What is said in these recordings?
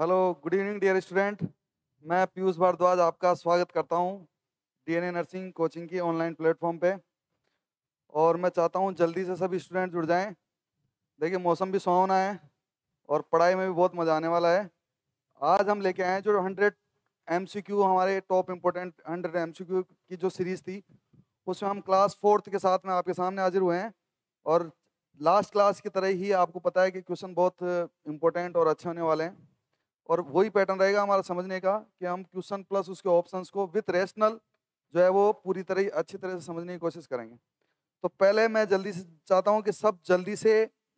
Hello good evening dear student मैं पीयूष भारद्वाज आपका स्वागत करता हूं डीएनए नर्सिंग कोचिंग की ऑनलाइन प्लेटफॉर्म पे और मैं चाहता हूं जल्दी से सभी स्टूडेंट जुड़ जाएं देखिए मौसम भी सुहावना है और पढ़ाई में भी बहुत मज़ा आने वाला है आज हम लेके आए हैं जो हंड्रेड एम हमारे टॉप इम्पोर्टेंट हंड्रेड एम की जो सीरीज़ थी उसमें हम क्लास फोर्थ के साथ में आपके सामने हाजिर हुए हैं और लास्ट क्लास की तरह ही आपको पता है कि क्वेश्चन बहुत इम्पोर्टेंट और अच्छे होने वाले हैं और वही पैटर्न रहेगा हमारा समझने का कि हम क्वेश्चन प्लस उसके ऑप्शंस को विथ रेशनल जो है वो पूरी तरह अच्छी तरह से समझने की कोशिश करेंगे तो पहले मैं जल्दी से चाहता हूँ कि सब जल्दी से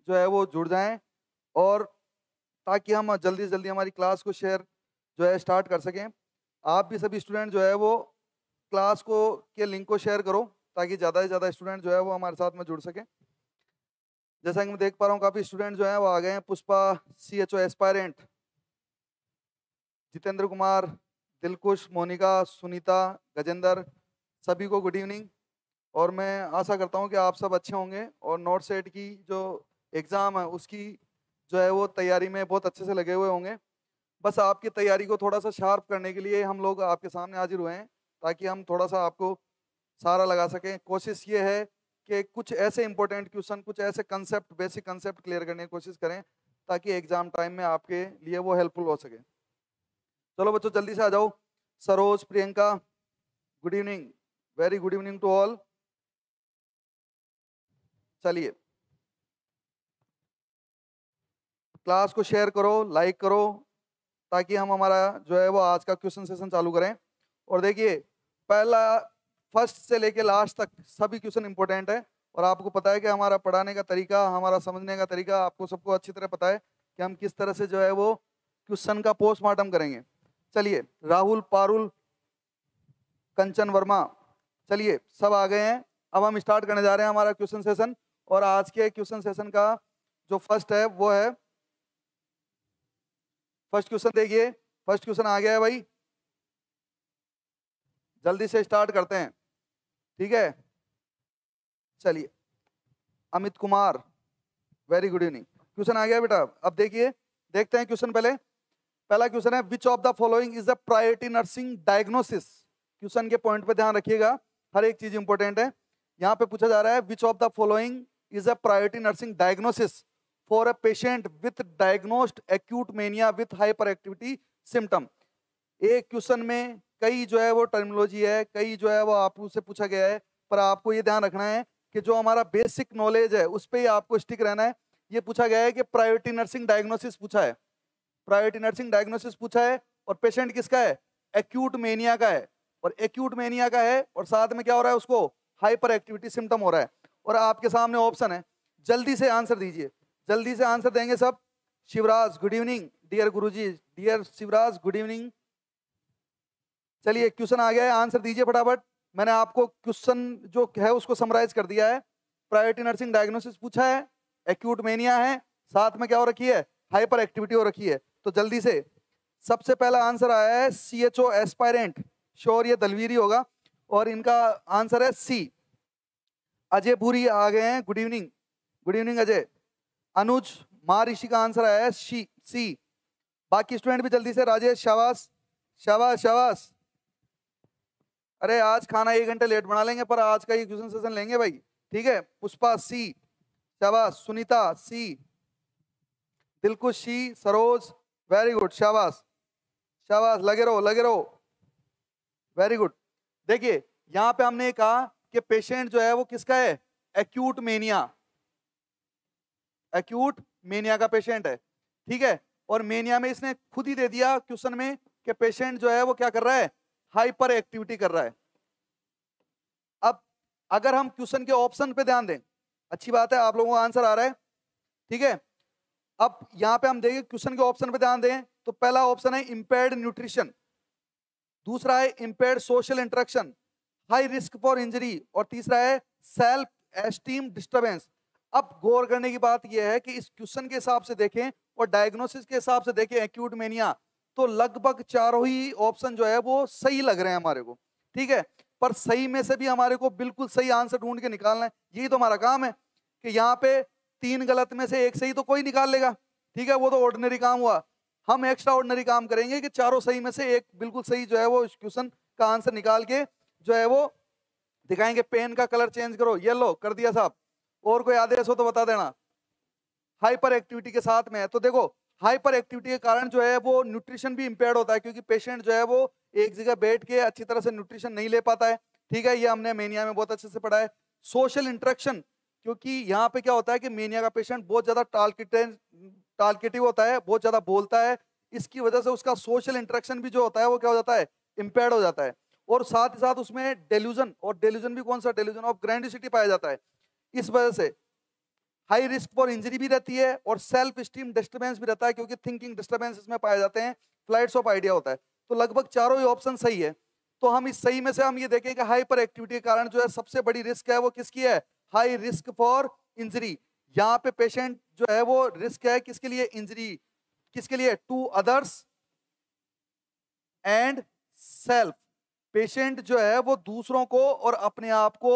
जो है वो जुड़ जाएँ और ताकि हम जल्दी से जल्दी हमारी क्लास को शेयर जो है स्टार्ट कर सकें आप भी सभी स्टूडेंट जो है वो क्लास को के लिंक को शेयर करो ताकि ज़्यादा से ज़्यादा स्टूडेंट जो है वो हमारे साथ में जुड़ सकें जैसा कि मैं देख पा रहा हूँ काफ़ी स्टूडेंट जो है वो आ गए हैं Pushpa C H O aspirant Jitendra Kumar Dilkhush Monika Sunita Gajendra सभी को गुड इवनिंग और मैं आशा करता हूँ कि आप सब अच्छे होंगे और नॉर्थ सेट की जो एग्ज़ाम है उसकी जो है वो तैयारी में बहुत अच्छे से लगे हुए होंगे बस आपकी तैयारी को थोड़ा सा शार्प करने के लिए हम लोग आपके सामने हाजिर हुए हैं ताकि हम थोड़ा सा आपको सहारा लगा सकें कोशिश ये है कि कुछ ऐसे इंपॉर्टेंट क्वेश्चन कुछ ऐसे कंसेप्ट बेसिक कंसेप्ट क्लियर करने की कोशिश करें ताकि एग्ज़ाम टाइम में आपके लिए वो हेल्पफुल हो सकें चलो बच्चों जल्दी से आ जाओ Saroj Priyanka good evening very good evening to all चलिए क्लास को शेयर करो लाइक करो ताकि हम हमारा जो है वो आज का क्वेश्चन सेशन चालू करें और देखिए पहला फर्स्ट से लेके लास्ट तक सभी क्वेश्चन इंपॉर्टेंट है और आपको पता है कि हमारा पढ़ाने का तरीका हमारा समझने का तरीका आपको सबको अच्छी तरह पता है कि हम किस तरह से जो है वो क्वेश्चन का पोस्टमार्टम करेंगे चलिए राहुल पारुल कंचन वर्मा चलिए सब आ गए हैं अब हम स्टार्ट करने जा रहे हैं हमारा क्वेश्चन सेशन और आज के क्वेश्चन सेशन का जो फर्स्ट है वो है फर्स्ट क्वेश्चन देखिए फर्स्ट क्वेश्चन आ गया है भाई जल्दी से स्टार्ट करते हैं ठीक है चलिए Amit Kumar very good evening question आ गया बेटा अब देखिए देखते हैं क्वेश्चन पहले पहला क्वेश्चन है which of the following is the priority nursing diagnosis question के पॉइंट पर ध्यान रखिएगा हर एक चीज इंपॉर्टेंट है यहाँ पे पूछा जा रहा है which of the following is a priority nursing diagnosis for a patient with diagnosed acute mania with hyperactivity symptom एक क्वेश्चन में कई जो है वो टर्मिनोलॉजी है कई जो है वो आपसे पूछा गया है पर आपको ये ध्यान रखना है कि जो हमारा बेसिक नॉलेज है उस पर ही आपको स्टिक रहना है ये पूछा गया है कि प्रायोरिटी नर्सिंग डायग्नोसिस पूछा है प्रायोरिटी नर्सिंग डायग्नोसिस पूछा है और पेशेंट किसका है एक्यूट मेनिया का है और एक्यूट मेनिया का है और साथ में क्या हो रहा है उसको हाइपर एक्टिविटी सिम्टम हो रहा है और आपके सामने ऑप्शन है जल्दी से आंसर दीजिए जल्दी से आंसर देंगे सब Shivraj good evening dear guruji dear Shivraj good evening चलिए क्वेश्चन आ गया है आंसर दीजिए फटाफट मैंने आपको क्वेश्चन जो है उसको समराइज कर दिया है प्रायोरिटी नर्सिंग डायग्नोसिस पूछा है एक्यूट मेनिया है साथ में क्या हो रखी है हाइपर एक्टिविटी हो रखी है तो जल्दी से सबसे पहला आंसर आया है C H O aspirant sure ये दलवीरी होगा और इनका आंसर है सी अजय भूरी आ गए हैं good evening good evening Ajay Anuj मा ऋषि का आंसर आया है सी सी बाकी स्टूडेंट भी जल्दी से राजेश शाबाश शाबाश शाबाश अरे आज खाना एक घंटे लेट बना लेंगे पर आज का ये क्वेश्चन सेशन लेंगे भाई ठीक है पुष्पा सी शाबाश Sunita C Dilkhush C Saroj very good शाबाश शाबाश लगे रहो लगे रहो वेरी गुड देखिए यहां पे हमने कहा कि पेशेंट जो है वो किसका है एक्यूट मेनिया एक्यूट मेनिया का पेशेंट है ठीक है और मेनिया में इसने खुद ही दे दिया क्वेश्चन में कि पेशेंट जो है वो क्या कर रहा है हाइपर एक्टिविटी कर रहा है अब अगर हम क्वेश्चन के ऑप्शन पे ध्यान दें अच्छी बात है आप लोगों का आंसर आ रहा है ठीक है अब यहां पे हम देखें क्वेश्चन के ऑप्शन पे ध्यान दें तो पहला ऑप्शन है इम्पेयर्ड न्यूट्रिशन दूसरा है impaired social interaction high risk for injury और तीसरा है सेल्फ एस्टीम डिस्टर्बेंस अब गौर करने की बात यह है कि इस क्वेश्चन के हिसाब से देखें और डायग्नोसिस के हिसाब से देखें एक्यूट मेनिया तो लगभग चारों ही ऑप्शन जो है वो सही लग रहे हैं हमारे को ठीक है पर सही में से भी हमारे को बिल्कुल सही आंसर ढूंढ के निकालना है यही तो हमारा काम है कि यहाँ पे तीन गलत में से एक सही तो कोई निकाल लेगा ठीक है वो तो ऑर्डिनरी काम हुआ हम एक्स्ट्रा ऑर्डिनरी काम करेंगे कि चारों सही में से एक बिल्कुल सही जो है वो क्वेश्चन का आंसर निकाल के जो है वो दिखाएंगे पेन का कलर चेंज करो येलो कर दिया साहब और कोई आदेश हो तो बता देना हाइपर एक्टिविटी के साथ में है तो देखो हाइपर एक्टिविटी के कारण जो है वो न्यूट्रिशन भी इम्पेयर होता है क्योंकि पेशेंट जो है वो एक जगह बैठ के अच्छी तरह से न्यूट्रिशन नहीं ले पाता है ठीक है ये हमने मेनिया में बहुत अच्छे से पढ़ा है सोशल इंट्रेक्शन क्योंकि यहाँ पे क्या होता है कि मेनिया का पेशेंट बहुत ज्यादा टालकिटेन टालकेटिव होता है बहुत ज्यादा बोलता है इसकी वजह से उसका सोशल इंटरेक्शन भी जो होता है वो क्या हो जाता है इम्पेयर हो जाता है और साथ ही साथ उसमें डेल्यूजन और डेल्यूजन भी कौन सा डेल्यूजन ऑफ ग्रैंडिसिटी पाया जाता है इस वजह से हाई रिस्क फॉर इंजरी भी रहती है और सेल्फ स्टीम डिस्टर्बेंस भी रहता है क्योंकि थिंकिंग डिस्टर्बेंस इसमें पाए जाते हैं फ्लाइट्स ऑफ आइडिया होता है तो लगभग चारों ही ऑप्शन सही है तो हम इस सही में से हम ये देखें कि हाइपर एक्टिविटी के कारण जो है सबसे बड़ी रिस्क है वो किसकी है हाई रिस्क फॉर इंजरी यहाँ पे पेशेंट जो है वो रिस्क है किसके लिए इंजरी किसके लिए to others and self patient जो है वो दूसरों को और अपने आप को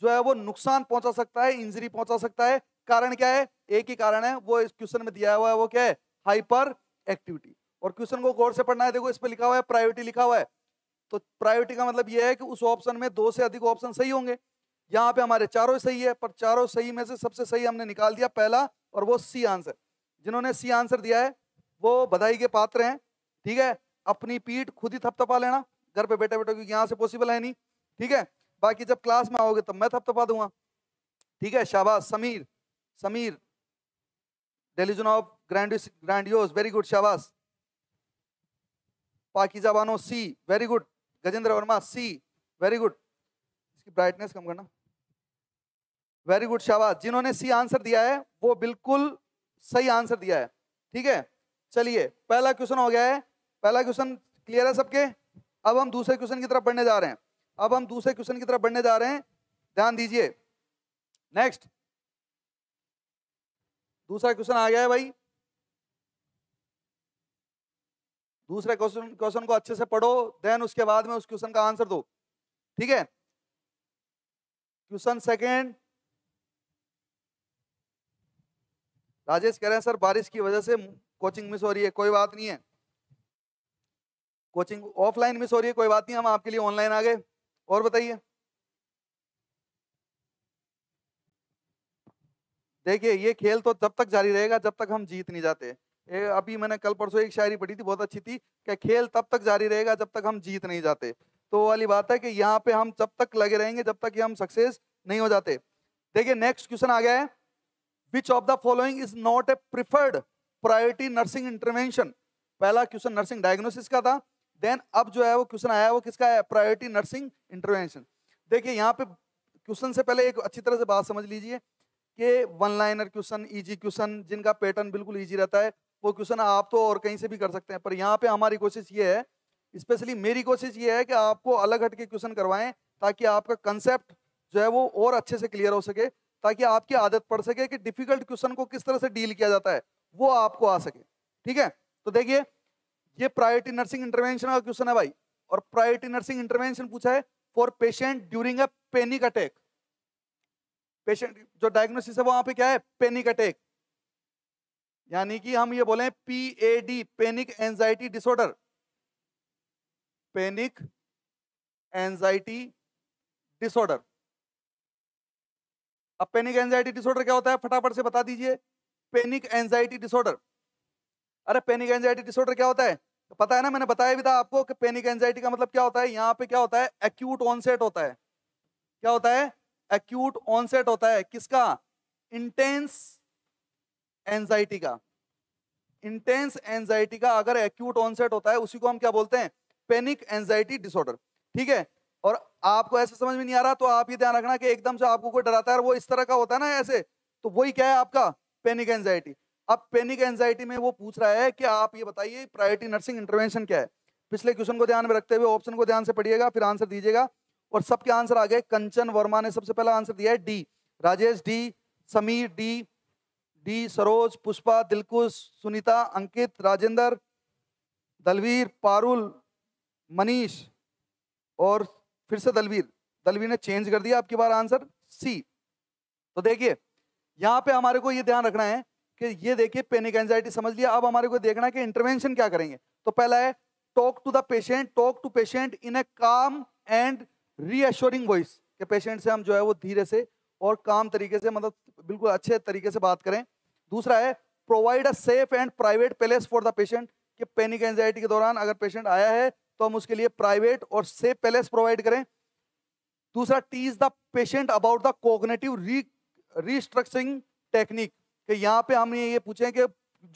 जो है वो नुकसान पहुंचा सकता है इंजरी पहुंचा सकता है कारण क्या है एक ही कारण है वो इस क्वेश्चन में दिया हुआ है वो क्या है हाइपर एक्टिविटी और क्वेश्चन को गौर से पढ़ना है देखो इस पर लिखा हुआ है प्रायोरिटी लिखा हुआ है तो प्रायोरिटी का मतलब यह है कि उस ऑप्शन में दो से अधिक ऑप्शन सही होंगे यहाँ पे हमारे चारों सही है पर चारों सही में से सबसे सही हमने निकाल दिया पहला और वो सी आंसर जिन्होंने सी आंसर दिया है वो बधाई के पात्र हैं ठीक है अपनी पीठ खुद ही थपथपा लेना घर पे बैठे बैठे क्योंकि यहाँ से पॉसिबल है नहीं ठीक है बाकी जब क्लास में आओगे तब मैं थपथपा दूंगा ठीक है शाबाश Sameer Sameer delusion of grand grandiose very good शाबाश पाकि जबानो C very good Gajendra Verma C very good इसकी ब्राइटनेस कम करना वेरी गुड शाबाश जिन्होंने सी आंसर दिया है वो बिल्कुल सही आंसर दिया है ठीक है चलिए पहला क्वेश्चन हो गया है पहला क्वेश्चन क्लियर है सबके अब हम दूसरे क्वेश्चन की तरफ बढ़ने जा रहे हैं अब हम दूसरे क्वेश्चन की तरफ बढ़ने जा रहे हैं ध्यान दीजिए नेक्स्ट दूसरा क्वेश्चन आ गया है भाई दूसरे क्वेश्चन क्वेश्चन को अच्छे से पढ़ो देन उसके बाद में उस क्वेश्चन का आंसर दो ठीक है क्वेश्चन सेकंड राजेश कह रहे हैं सर बारिश की वजह से कोचिंग मिस हो रही है कोई बात नहीं है कोचिंग ऑफलाइन मिस हो रही है कोई बात नहीं हम आपके लिए ऑनलाइन आ गए और बताइए देखिए ये खेल तो तब तक जारी रहेगा जब तक हम जीत नहीं जाते अभी मैंने कल परसों एक शायरी पढ़ी थी बहुत अच्छी थी कि खेल तब तक जारी रहेगा जब तक हम जीत नहीं जाते तो वाली बात है कि यहाँ पे हम जब तक लगे रहेंगे जब तक कि हम सक्सेस नहीं हो जाते देखिए नेक्स्ट क्वेश्चन आ गया है which of the following is not a preferred priority nursing intervention पहला क्वेश्चन नर्सिंग डायग्नोसिस का था देन अब जो है वो क्वेश्चन आया वो किसका है प्रायोरिटी नर्सिंग इंटरवेंशन देखिए यहाँ पे क्वेश्चन से पहले एक अच्छी तरह से बात समझ लीजिए कि one liner question easy question जिनका पैटर्न बिल्कुल ईजी रहता है वो क्वेश्चन आप तो और कहीं से भी कर सकते हैं पर यहाँ पे हमारी कोशिश ये है स्पेशली मेरी कोशिश ये है कि आपको अलग हटके क्वेश्चन करवाएं ताकि आपका कंसेप्ट जो है वो और अच्छे से क्लियर हो सके ताकि आपकी आदत पड़ सके कि डिफिकल्ट क्वेश्चन को किस तरह से डील किया जाता है वो आपको आ सके ठीक है तो देखिए ये प्रायोरिटी नर्सिंग इंटरवेंशन का क्वेश्चन है भाई और प्रायोरिटी नर्सिंग इंटरवेंशन पूछा है for patient during a panic attack patient जो डायग्नोसिस है वहां पे क्या है पेनिक अटैक यानी कि हम ये बोले P A D panic anxiety disorder panic anxiety disorder अब पेनिक एंजाइटी डिसऑर्डर क्या होता है फटाफट से बता दीजिए पेनिक एंजाइटी डिसऑर्डर अरे पेनिक एंजाइटी डिसऑर्डर क्या होता है तो पता है ना मैंने बताया भी था आपको कि पेनिक एंजाइटी का मतलब क्या होता है यहाँ पे क्या होता है एक्यूट ऑनसेट होता है क्या होता है एक्यूट ऑनसेट होता है किसका इंटेंस एंजाइटी का इंटेंस एंजाइटी का अगर एक्यूट ऑनसेट होता है उसी को हम क्या बोलते हैं पेनिक एंजाइटी डिसऑर्डर ठीक है और आपको ऐसे समझ में नहीं आ रहा तो आप ये ध्यान रखना कि एकदम से आपको कोई डराता है वो इस तरह का होता है ना ऐसे तो वही क्या है आपका पेनिक एंजाइटी अब पेनिक एंजाइटी में वो पूछ रहा है कि आप ये बताइए प्रायोरिटी नर्सिंग इंटरवेंशन क्या है पिछले क्वेश्चन को ध्यान में रखते हुए ऑप्शन को ध्यान से पढ़िएगा फिर आंसर दीजिएगा और सबके आंसर आ गए कंचन वर्मा ने सबसे पहला आंसर दिया है D Rajesh D Sameer D D Saroj Pushpa Dilkhush Sunita Ankit Rajendra Dalveer Parul Manish और फिर से दलवीर दलवीर ने चेंज कर दिया आपकी बार आंसर सी तो देखिए यहाँ पे हमारे को ये ध्यान रखना है कि ये देखिए पेनिक एंजाइटी समझ लिया अब हमारे को देखना है कि इंटरवेंशन क्या करेंगे तो पहला है talk to the patient talk to patient in a calm and reassuring voice के पेशेंट से हम जो है वो धीरे से और काम तरीके से मतलब बिल्कुल अच्छे तरीके से बात करें दूसरा है provide a safe and private place for the patient कि पेनिक एंजाइटी के दौरान अगर पेशेंट आया है तो हम उसके लिए प्राइवेट और सेफ पैलेस प्रोवाइड करें दूसरा teach the patient about the cognitive re restructuring technique कि यहाँ पे हम ये पूछें कि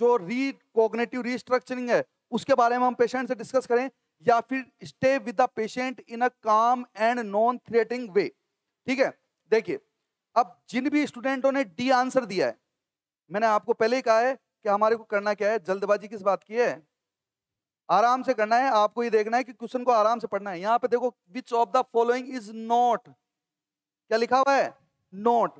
जो री कोगनेटिव रीस्ट्रक्चरिंग है उसके बारे में हम पेशेंट से डिस्कस करें या फिर stay with the patient in a calm and non threatening वे ठीक है देखिए अब जिन भी स्टूडेंटों ने डी आंसर दिया है मैंने आपको पहले ही कहा है कि हमारे को करना क्या है जल्दबाजी किस बात की है आराम से करना है आपको ये देखना है कि क्वेश्चन को आराम से पढ़ना है यहाँ पे देखो which of the following is not क्या लिखा हुआ है नॉट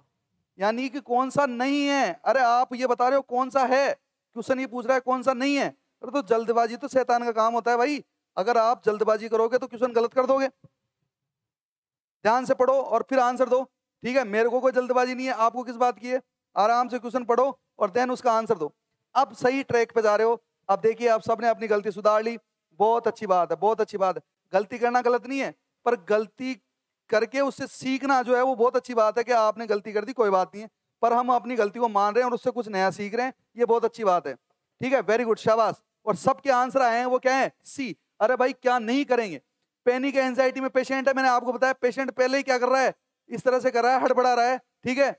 यानी कि कौन सा नहीं है अरे आप ये बता रहे हो कौन सा है क्वेश्चन ये पूछ रहा है कौन सा नहीं है अरे तो जल्दबाजी तो शैतान का काम होता है भाई अगर आप जल्दबाजी करोगे तो क्वेश्चन गलत कर दोगे ध्यान से पढ़ो और फिर आंसर दो ठीक है मेरे को कोई जल्दबाजी नहीं है आपको किस बात की है आराम से क्वेश्चन पढ़ो और देन उसका आंसर दो अब सही ट्रैक पे जा रहे हो अब देखिए आप सबने अपनी गलती सुधार ली बहुत अच्छी बात है बहुत अच्छी बात है गलती करना गलत नहीं है पर गलती करके उससे सीखना जो है वो बहुत अच्छी बात है कि आपने गलती कर दी कोई बात नहीं है पर हम अपनी गलती को मान रहे हैं और उससे कुछ नया सीख रहे हैं ये बहुत अच्छी बात है ठीक है वेरी गुड शाबाश और सबके आंसर आए हैं वो क्या है सी अरे भाई क्या नहीं करेंगे पैनिक एंजाइटी में पेशेंट है मैंने आपको बताया पेशेंट पहले ही क्या कर रहा है इस तरह से कर रहा है हड़बड़ा रहा है ठीक है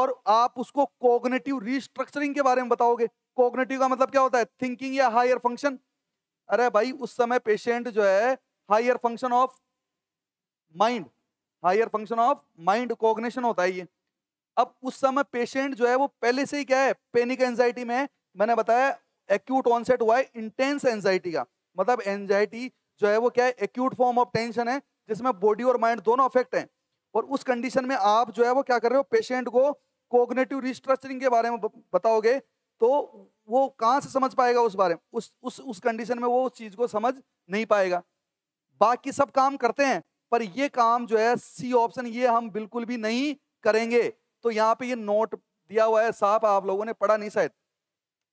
और आप उसको कोग्नेटिव रिस्ट्रक्चरिंग के बारे में बताओगे कोग्नेटिव का मतलब क्या होता है थिंकिंग या हायर फंक्शन अरे भाई उस समय पेशेंट जो है higher function of mind higher function of mind cognition होता है ये अब उस समय पेशेंट जो है वो पहले से ही क्या है पेनिक एंजाइटी में मैंने बताया एक्यूट ऑनसेट हुआ है इंटेंस एंजाइटी का मतलब एंजाइटी जो है वो क्या है एक्यूट फॉर्म ऑफ टेंशन है जिसमें बॉडी और माइंड दोनों अफेक्ट हैं और उस कंडीशन में आप जो है वो क्या कर रहे हो पेशेंट को कोग्नेटिव रिस्ट्रक्चरिंग के बारे में बताओगे तो वो कहाँ से समझ पाएगा उस बारे में उस उस उस कंडीशन में वो उस चीज़ को समझ नहीं पाएगा बाकी सब काम करते हैं पर ये काम जो है सी ऑप्शन ये हम बिल्कुल भी नहीं करेंगे तो यहाँ पे ये नोट दिया हुआ है साफ आप लोगों ने पढ़ा नहीं शायद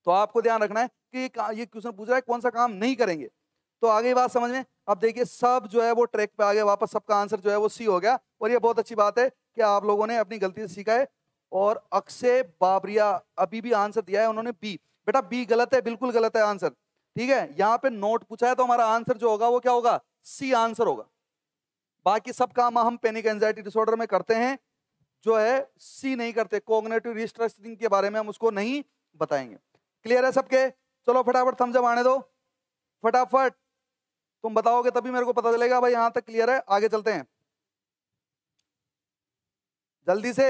तो आपको ध्यान रखना है कि ये क्वेश्चन पूछ रहा है कौन सा काम नहीं करेंगे तो आगे बात समझ में अब देखिए सब जो है वो ट्रैक पे आ गया वापस सबका आंसर जो है वो सी हो गया और ये बहुत अच्छी बात है कि आप लोगों ने अपनी गलती से सीखा है और अक्षय बाबरिया अभी भी आंसर दिया है उन्होंने बी बेटा बी गलत है बिल्कुल गलत है आंसर ठीक है यहाँ पे नोट पूछा है तो हमारा आंसर जो होगा वो क्या होगा सी आंसर होगा बाकी सब काम हम पेनिक एंजाइटी डिसऑर्डर में करते हैं जो है सी नहीं करते कोग्नेटिव रिस्ट्रक्चरिंग के बारे में हम उसको नहीं बताएंगे क्लियर है सबके चलो फटाफट थम जब आने दो फटाफट तुम बताओगे तभी मेरे को पता चलेगा भाई यहां तक क्लियर है आगे चलते हैं जल्दी से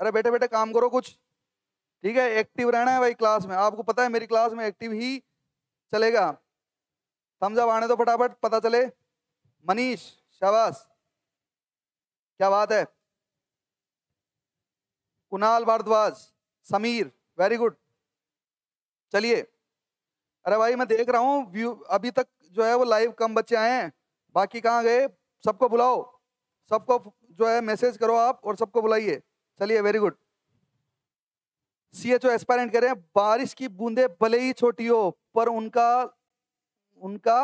अरे बेटे बेटे काम करो कुछ ठीक है एक्टिव रहना है भाई क्लास में आपको पता है मेरी क्लास में एक्टिव ही चलेगा समझा आने तो फटाफट पता चले मनीष शाबाश क्या बात है कुणाल भारद्वाज समीर वेरी गुड चलिए अरे भाई मैं देख रहा हूँ व्यू अभी तक जो है वो लाइव कम बच्चे आए हैं बाकी कहाँ गए सबको बुलाओ सबको जो है मैसेज करो आप और सबको बुलाइए चलिए very good C H O रहे हैं बारिश की बूंदे भले ही छोटी हो पर उनका उनका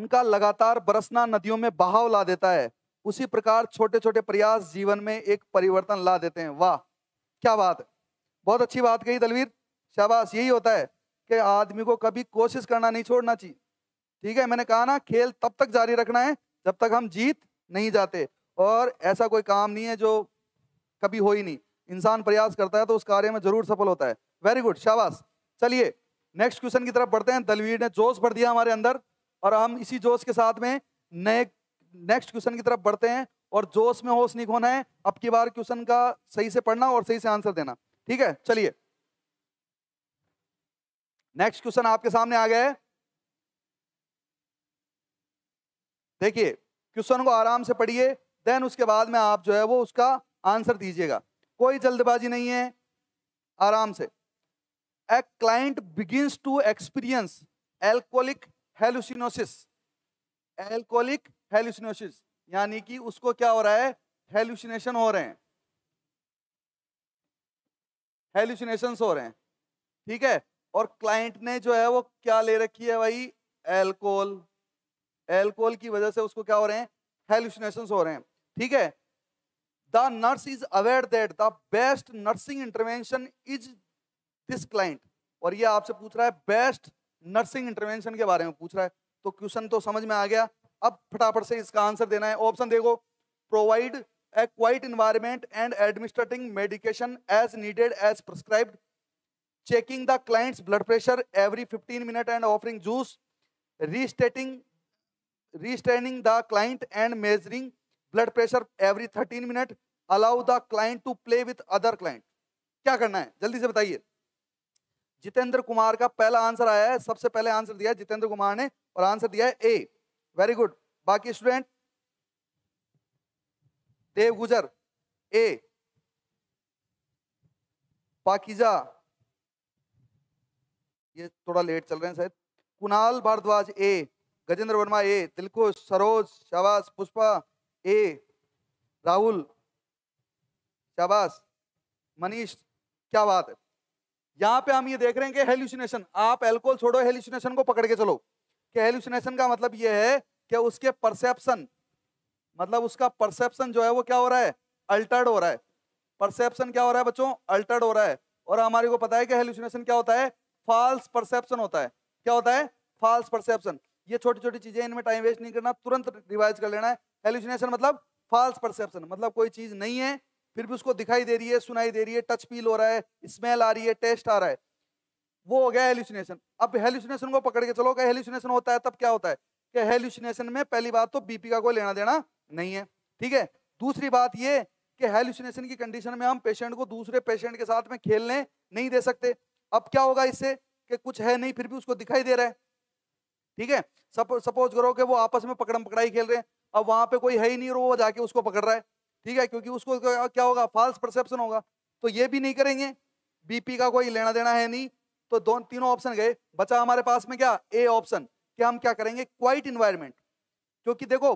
उनका लगातार बरसना नदियों में बहाव ला देता है उसी प्रकार छोटे छोटे प्रयास जीवन में एक परिवर्तन ला देते हैं वाह क्या बात है बहुत अच्छी बात कही दलवीर शाबाश यही होता है कि आदमी को कभी कोशिश करना नहीं छोड़ना चाहिए ठीक है मैंने कहा ना खेल तब तक जारी रखना है जब तक हम जीत नहीं जाते और ऐसा कोई काम नहीं है जो कभी हो ही नहीं इंसान प्रयास करता है तो उस कार्य में जरूर सफल होता है वेरी गुड शाबाश चलिए नेक्स्ट क्वेश्चन की तरफ बढ़ते हैं दलवीर ने जोश भर दिया हमारे अंदर और हम इसी जोश के साथ में नए नेक्स्ट क्वेश्चन की तरफ बढ़ते हैं और जोश में होश नहीं खोना है अब की बार क्वेश्चन का सही से पढ़ना और सही से आंसर देना ठीक है चलिए नेक्स्ट क्वेश्चन आपके सामने आ गया है देखिए क्वेश्चन को आराम से पढ़िए देन उसके बाद में आप जो है वो उसका आंसर दीजिएगा कोई जल्दबाजी नहीं है आराम से a client begins to experience alcoholic hallucinosis alcoholic hallucinosis यानी कि उसको क्या हो रहा है हेलुसिनेशन हो रहे हैं हेलुसिनेशन हो रहे हैं ठीक है और क्लाइंट ने जो है वो क्या ले रखी है भाई एल्कोहल एल्कोहल की वजह से उसको क्या हो रहे हैं हेलुसिनेशन हो रहे हैं ठीक है the nurse is aware that the best nursing intervention is this client और ये आपसे पूछ रहा है बेस्ट नर्सिंग इंटरवेंशन के बारे में पूछ रहा है तो क्वेश्चन तो समझ में आ गया अब फटाफट से इसका आंसर देना है ऑप्शन देखो provide a quiet environment and administrating medication as needed as prescribed checking the client's blood pressure every 15 minute and offering juice restraining restraining the client and measuring blood pressure every thirteen minute allow the client to play with other client क्या करना है जल्दी से बताइए जितेंद्र कुमार का पहला answer आया है सबसे पहले आंसर दिया जितेंद्र कुमार ने और आंसर दिया है ए वेरी गुड बाकी स्टूडेंट देव गुजर ए पाकिजा ये थोड़ा लेट चल रहे हैं शायद कुणाल भारद्वाज ए गजेंद्र वर्मा ए दिलकुश सरोज शाबाश पुष्पा ए राहुल शाबाश मनीष क्या बात है यहां पे हम ये देख रहे हैं कि हेल्यूसिनेशन आप एल्कोहल छोड़ो हेल्यूसिनेशन को पकड़ के चलो कि हेल्यूसिनेशन का मतलब ये है कि उसके परसेप्शन मतलब उसका परसेप्शन जो है वो क्या हो रहा है अल्टर्ड हो रहा है परसेप्शन क्या हो रहा है बच्चों अल्टर्ड हो रहा है और हमारे को पता है कि हेल्यूसिनेशन क्या होता है फॉल्स परसेप्शन होता है क्या होता है फॉल्स परसेप्शन ये छोटी छोटी चीजें इनमें टाइम वेस्ट नहीं करना तुरंत रिवाइज कर लेना है मतलब फॉल्स परसेप्शन मतलब कोई चीज नहीं है फिर भी उसको दिखाई दे रही है सुनाई दे रही है टच फील हो रहा है स्मेल आ रही है टेस्ट आ रहा है वो हो गया हेल्यूसिनेशन अब हेल्यूसिनेशन को पकड़ के चलो क्या हेल्यूसिनेशन होता है तब क्या होता है कि हेल्यूसिनेशन में पहली बात तो बीपी का कोई लेना देना नहीं है ठीक है दूसरी बात ये कि हेल्यूसिनेशन की कंडीशन में हम पेशेंट को दूसरे पेशेंट के साथ में खेलने नहीं दे सकते अब क्या होगा इससे कि कुछ है नहीं फिर भी उसको दिखाई दे रहा है ठीक है सपोज करो कि वो आपस में पकड़म पकड़ाई खेल रहे हैं अब वहां पे कोई है ही नहीं और वो जाके उसको पकड़ रहा है ठीक है क्योंकि उसको क्या होगा फॉल्स परसेप्शन होगा तो ये भी नहीं करेंगे बीपी का कोई लेना देना है नहीं तो दोनों तीनों ऑप्शन गए बचा हमारे पास में क्या ए ऑप्शन कि हम क्या करेंगे क्वाइट इन्वायरमेंट क्योंकि देखो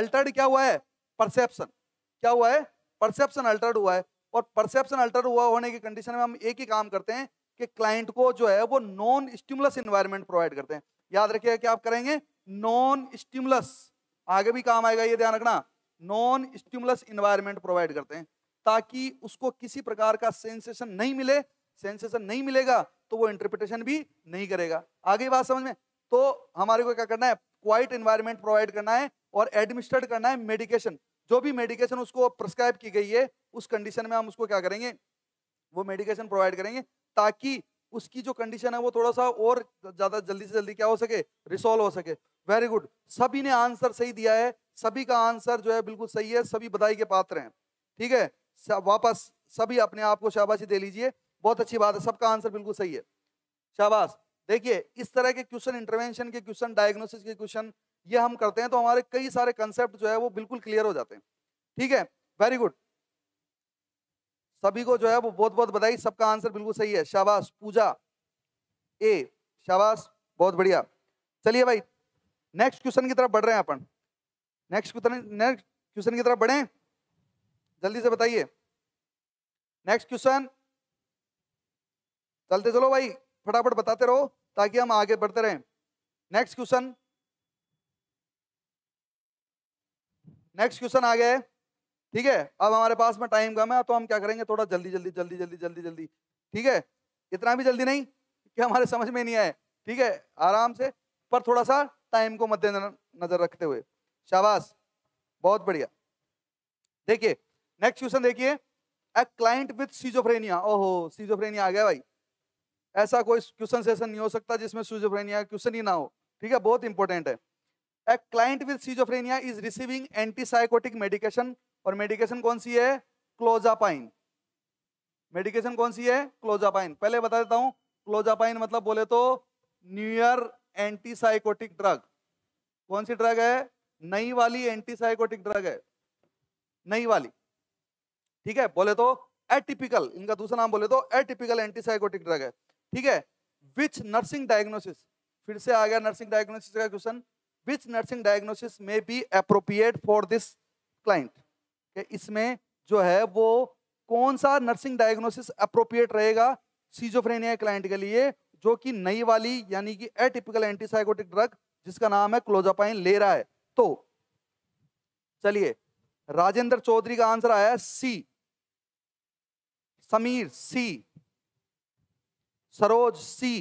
अल्टर्ड क्या हुआ है परसेप्शन क्या हुआ है परसेप्शन अल्टर्ड हुआ है और परसेप्शन अल्टर हुआ होने की कंडीशन में हम एक ही काम करते हैं कि क्लाइंट को जो है वो नॉन स्टिमुलस इन्वायरमेंट प्रोवाइड करते हैं याद रखिएगा क्या आप करेंगे नॉन स्टिमुलस आगे भी काम आएगा ये ध्यान रखना नॉन स्टिमुलस इन्वायरमेंट प्रोवाइड करते हैं ताकि उसको किसी प्रकार का सेंसेशन नहीं मिले सेंसेशन नहीं मिलेगा तो वो इंटरप्रिटेशन भी नहीं करेगा आगे बात समझ में तो हमारे को क्या करना है क्वाइट इन्वायरमेंट प्रोवाइड करना है और एडमिनिस्टर्ड करना है मेडिकेशन जो भी मेडिकेशन उसको प्रिस्क्राइब की गई है उस कंडीशन में हम उसको क्या करेंगे वो मेडिकेशन प्रोवाइड करेंगे ताकि उसकी जो कंडीशन है वो थोड़ा सा और ज़्यादा जल्दी से जल्दी क्या हो सके रिसोल्व हो सके वेरी गुड सभी ने आंसर सही दिया है सभी का आंसर जो है बिल्कुल सही है सभी बधाई के पात्र हैं ठीक है वापस सभी अपने आप को शाबाशी दे लीजिए बहुत अच्छी बात है सबका आंसर बिल्कुल सही है शाबाश देखिए इस तरह के क्वेश्चन इंटरवेंशन के क्वेश्चन डायग्नोसिस के क्वेश्चन ये हम करते हैं तो हमारे कई सारे कंसेप्ट जो है वो बिल्कुल क्लियर हो जाते हैं ठीक है वेरी गुड सभी को जो है वो बहुत बहुत बधाई सबका आंसर बिल्कुल सही है शाबाश पूजा ए शाबाश बहुत बढ़िया चलिए भाई नेक्स्ट क्वेश्चन की तरफ बढ़ रहे हैं अपन नेक्स्ट क्वेश्चन नेक्स्ट क्वेश्चन की तरफ बढ़े जल्दी से बताइए नेक्स्ट क्वेश्चन चलते चलो भाई फटाफट बताते रहो ताकि हम आगे बढ़ते रहें नेक्स्ट क्वेश्चन नेक्स्ट क्वेश्चन आ गया है ठीक है अब हमारे पास में टाइम कम है तो हम क्या करेंगे थोड़ा जल्दी जल्दी जल्दी जल्दी जल्दी जल्दी ठीक है इतना भी जल्दी नहीं कि हमारे समझ में नहीं आए ठीक है आराम से पर थोड़ा सा टाइम को मद्देनजर नजर रखते हुए शाबाश बहुत बढ़िया देखिए नेक्स्ट क्वेश्चन देखिए ए क्लाइंट विथ सीजोफ्रेनिया ओहो सीजोफ्रेनिया आ गया भाई ऐसा कोई क्वेश्चन सेशन नहीं हो सकता जिसमें सीजोफ्रेनिया क्वेश्चन ही ना हो ठीक है बहुत इंपॉर्टेंट है a client with schizophrenia is receiving antipsychotic medication और मेडिकेशन कौन सी है क्लोजापाइन मेडिकेशन कौन सी है क्लोजापाइन पहले बता देता हूं क्लोजापाइन मतलब बोले तो न्यूयर एंटीसाइकोटिक ड्रग कौन सी ड्रग है नई वाली एंटीसाइकोटिक ड्रग है नई वाली ठीक है बोले तो एटिपिकल इनका दूसरा नाम बोले तो एटिपिकल एंटीसाइकोटिक ड्रग है ठीक है विच नर्सिंग डायग्नोसिस फिर से आ गया नर्सिंग डायग्नोसिस का question which nursing diagnosis may be appropriate for this client कि इसमें जो है वो कौन सा नर्सिंग डायग्नोसिस अप्रोप्रिएट रहेगा सीजोफ्रेनिया क्लाइंट के लिए जो कि नई वाली यानी कि एटिपिकल एंटीसाइकोटिक ड्रग जिसका नाम है क्लोजापाइन ले रहा है तो चलिए राजेंद्र चौधरी का आंसर आया सी समीर सी सरोज सी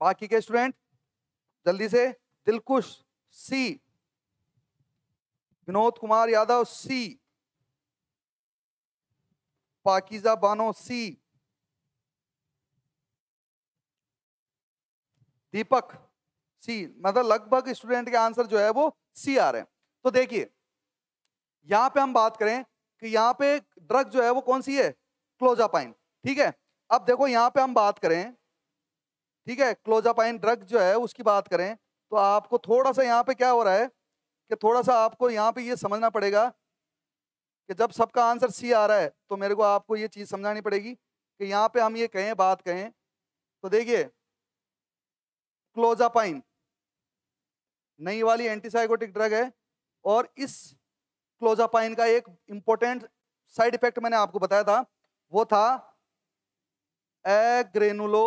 बाकी के स्टूडेंट जल्दी से दिलकुश सी विनोद कुमार यादव सी पाकिजा बानो सी दीपक सी मतलब लगभग स्टूडेंट के आंसर जो है वो सी आ रहे हैं तो देखिए यहां पे हम बात करें कि यहां पे ड्रग जो है वो कौन सी है क्लोजापाइन ठीक है अब देखो यहां पे हम बात करें ठीक है क्लोजापाइन ड्रग जो है उसकी बात करें तो आपको थोड़ा सा यहां पे क्या हो रहा है कि थोड़ा सा आपको यहाँ पे ये समझना पड़ेगा कि जब सबका आंसर सी आ रहा है तो मेरे को आपको ये चीज़ समझानी पड़ेगी कि यहाँ पे हम ये कहें बात कहें तो देखिए क्लोजापाइन नई वाली एंटीसाइकोटिक ड्रग है और इस क्लोजापाइन का एक इम्पोर्टेंट साइड इफेक्ट मैंने आपको बताया था वो था एग्रेनुलो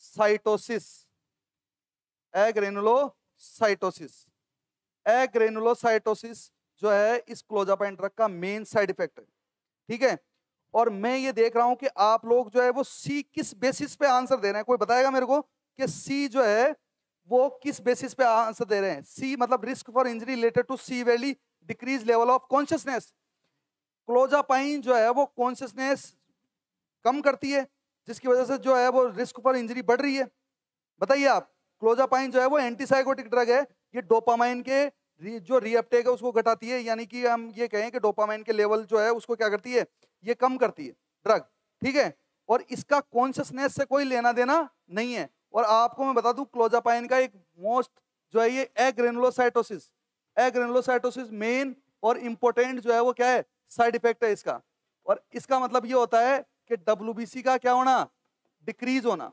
साइटोसिस एग्रेनुलो साइटोसिस ए ग्रेनुलोसाइटोसिस जो है इस क्लोजापाइन ड्रग का मेन साइड इफेक्ट है ठीक है और मैं ये देख रहा हूं कि आप लोग जो है वो सी किस बेसिस पे आंसर दे रहे हैं कोई बताएगा मेरे को कि सी जो है वो किस बेसिस पे आंसर दे रहे हैं सी मतलब risk for injury related to C वैली decrease level of consciousness clozapine जो है वो कॉन्शियसनेस कम करती है जिसकी वजह से जो है वो रिस्क फॉर इंजरी बढ़ रही है बताइए आप क्लोजापाइन जो है वो एंटीसाइकोटिक ड्रग है ये डोपामाइन के जो रीअपटेक है उसको घटाती है यानी कि हम ये कहें कि डोपामाइन के लेवल जो है उसको क्या करती है ये कम करती है ड्रग ठीक है और इसका कॉन्शियसनेस से कोई लेना देना नहीं है और आपको मैं बता दूं क्लोजापाइन का एक मोस्ट जो है ये एग्रेनोसाइटोसिस एग्रेनोसाइटोसिस मेन और इम्पोर्टेंट जो है वो क्या है साइड इफेक्ट है इसका और इसका मतलब ये होता है कि डब्ल्यू का क्या होना डिक्रीज होना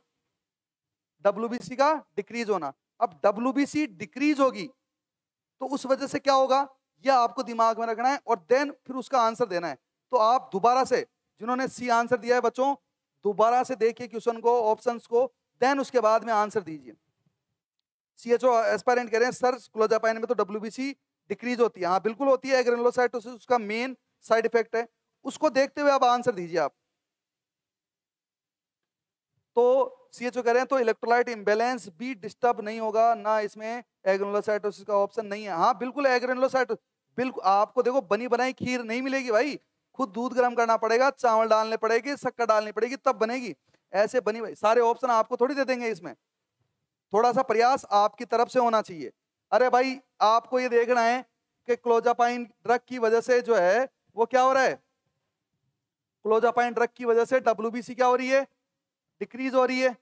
डब्ल्यू का डिक्रीज होना अब डब्ल्यू डिक्रीज होगी तो उस वजह से क्या होगा यह आपको दिमाग में रखना है और देन फिर उसका आंसर देना है तो आप दोबारा से जिन्होंने सी आंसर दिया है बच्चों दोबारा से देखिए क्वेश्चन को ऑप्शंस को देन उसके बाद में आंसर दीजिए सी एच ओ एस्पायरेंट कह रहे हैं सर क्लोजापाइन में तो डब्ल्यू डिक्रीज होती है हाँ बिल्कुल होती है एग्रेनोसाइटोसिस उसका मेन साइड इफेक्ट है उसको देखते हुए आप आंसर दीजिए आप तो सी एच ओ कह रहे हैं तो इलेक्ट्रोलाइट इम्बेलेंस भी डिस्टर्ब नहीं होगा ना इसमें एग्रेनुलोसाइटोसिस का ऑप्शन नहीं है हाँ बिल्कुल एग्रेनुलोसाइटो बिल्कुल आपको देखो बनी बनाई खीर नहीं मिलेगी भाई खुद दूध गर्म करना पड़ेगा चावल डालने पड़ेगी शक्कर डालनी पड़ेगी तब बनेगी ऐसे बनी भाई सारे ऑप्शन आपको थोड़ी दे देंगे इसमें थोड़ा सा प्रयास आपकी तरफ से होना चाहिए अरे भाई आपको ये देखना है कि क्लोजापाइन ड्रग की वजह से जो है वो क्या हो रहा है क्लोजापाइन ड्रग की वजह से डब्ल्यू क्या हो रही है डिक्रीज हो रही है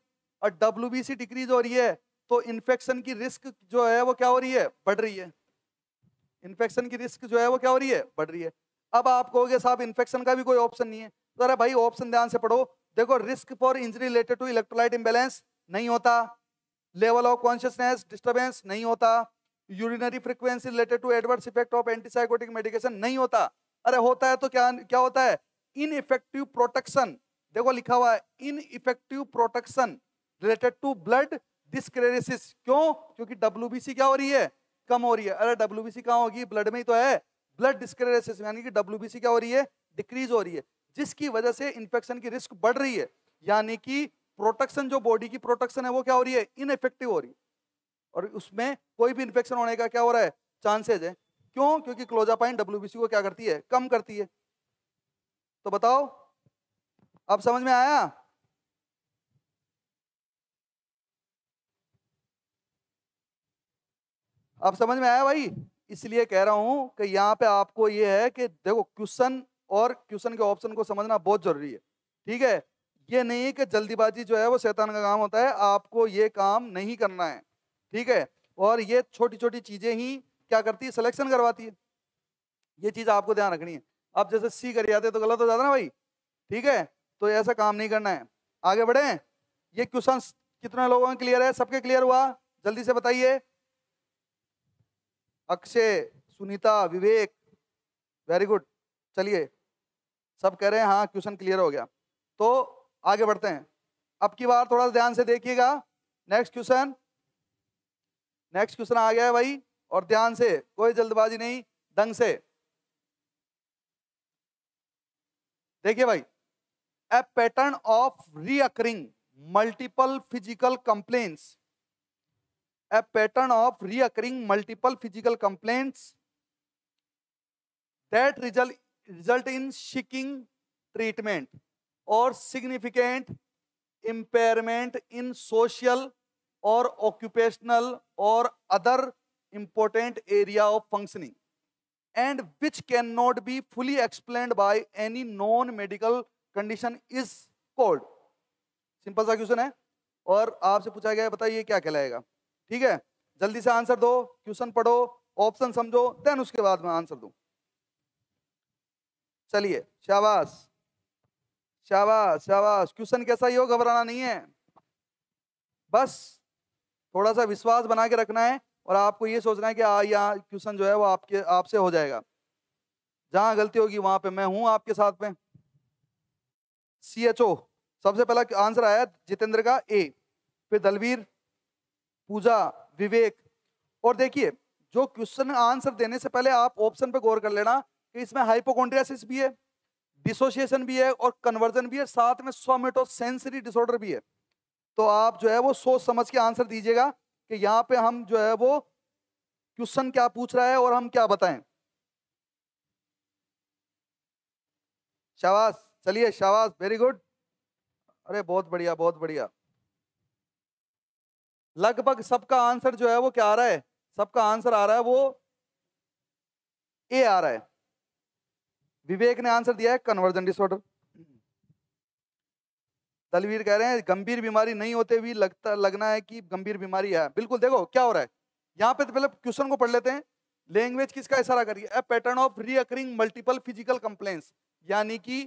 और डब्ल्यू डिक्रीज हो रही है तो इन्फेक्शन की रिस्क जो है वो क्या हो रही है बढ़ रही है इन्फेक्शन की रिस्क जो है वो क्या हो रही है बढ़ रही है अब आप कहोगे साहब इन्फेक्शन का भी कोई ऑप्शन नहीं है तो अरे भाई ऑप्शन ध्यान से पढ़ो देखो risk for injury related to electrolyte imbalance नहीं होता लेवल ऑफ कॉन्शियसनेस डिस्टर्बेंस नहीं होता urinary frequency related to adverse effect of antipsychotic medication नहीं होता अरे होता है तो क्या क्या होता है इन इफेक्टिव प्रोटेक्शन देखो लिखा हुआ है ineffective protection related to blood dyscrasias क्यों क्योंकि डब्ल्यू क्या हो रही है कम हो रही है अरे डब्ल्यूबीसी बी होगी ब्लड में ही तो है ब्लड डिस्क्रेरेसिस यानी कि डब्ल्यू क्या हो रही है डिक्रीज हो रही है जिसकी वजह से इन्फेक्शन की रिस्क बढ़ रही है यानी कि प्रोटेक्शन जो बॉडी की प्रोटेक्शन है वो क्या हो रही है इनइफेक्टिव हो रही है और उसमें कोई भी इन्फेक्शन होने का क्या हो रहा है चांसेज है क्यों क्योंकि क्लोजापाइन डब्ल्यू को क्या करती है कम करती है तो बताओ अब समझ में आया अब समझ में आया भाई इसलिए कह रहा हूं कि यहां पे आपको ये है कि देखो क्वेश्चन और क्वेश्चन के ऑप्शन को समझना बहुत जरूरी है ठीक है ये नहीं कि जल्दीबाजी जो है वो शैतान का काम होता है आपको ये काम नहीं करना है ठीक है और ये छोटी छोटी चीजें ही क्या करती है सिलेक्शन करवाती है ये चीज आपको ध्यान रखनी है अब जैसे सी कर जाते तो गलत हो जाता ना भाई ठीक है तो ऐसा काम नहीं करना है आगे बढ़े ये क्वेश्चन कितने लोगों का क्लियर है सबके क्लियर हुआ जल्दी से बताइए अक्षय सुनीता विवेक वेरी गुड चलिए सब कह रहे हैं हाँ क्वेश्चन क्लियर हो गया तो आगे बढ़ते हैं अब की बार थोड़ा ध्यान से देखिएगा नेक्स्ट क्वेश्चन नेक्स्ट क्वेश्चन आ गया है भाई और ध्यान से कोई जल्दबाजी नहीं ढंग से देखिए भाई a pattern of reoccurring multiple physical complaints a pattern of reoccurring multiple physical complaints that result result in seeking treatment or significant impairment in social or occupational or other important area of functioning and which cannot be fully explained by any known medical condition is called simple सा क्वेश्चन है और आपसे पूछा गया है बताइए क्या कहलाएगा ठीक है जल्दी से आंसर दो क्वेश्चन पढ़ो ऑप्शन समझो देन उसके बाद में आंसर दू चलिए शाबाश शाबाश शाबाश क्वेश्चन कैसा ही हो घबराना नहीं है बस थोड़ा सा विश्वास बना के रखना है और आपको ये सोचना है कि आ यहाँ क्वेश्चन जो है वो आपके आपसे हो जाएगा जहां गलती होगी वहां पे मैं हूं आपके साथ में सी एच ओ सबसे पहला आंसर आया जितेंद्र का ए फिर दलवीर पूजा विवेक और देखिए जो क्वेश्चन आंसर देने से पहले आप ऑप्शन पे गौर कर लेना कि इसमें हाइपोकोन्ड्रियासिस भी है डिसोसिएशन भी है और कन्वर्जन भी है साथ में सोमेटो सेंसरी डिसऑर्डर भी है तो आप जो है वो सोच समझ के आंसर दीजिएगा कि यहाँ पे हम जो है वो क्वेश्चन क्या पूछ रहा है और हम क्या बताएं शाबाश चलिए शाबाश वेरी गुड अरे बहुत बढ़िया बहुत बढ़िया लगभग सबका आंसर जो है वो क्या आ रहा है सबका आंसर आ रहा है वो ए आ रहा है विवेक ने आंसर दिया है कन्वर्जन डिसऑर्डर दलवीर कह रहे हैं गंभीर बीमारी नहीं होते हुए लगता लगना है कि गंभीर बीमारी है बिल्कुल देखो क्या हो रहा है यहाँ पे तो पहले क्वेश्चन को पढ़ लेते हैं लैंग्वेज किसका इशारा करिए pattern of recurring multiple physical complaints यानी कि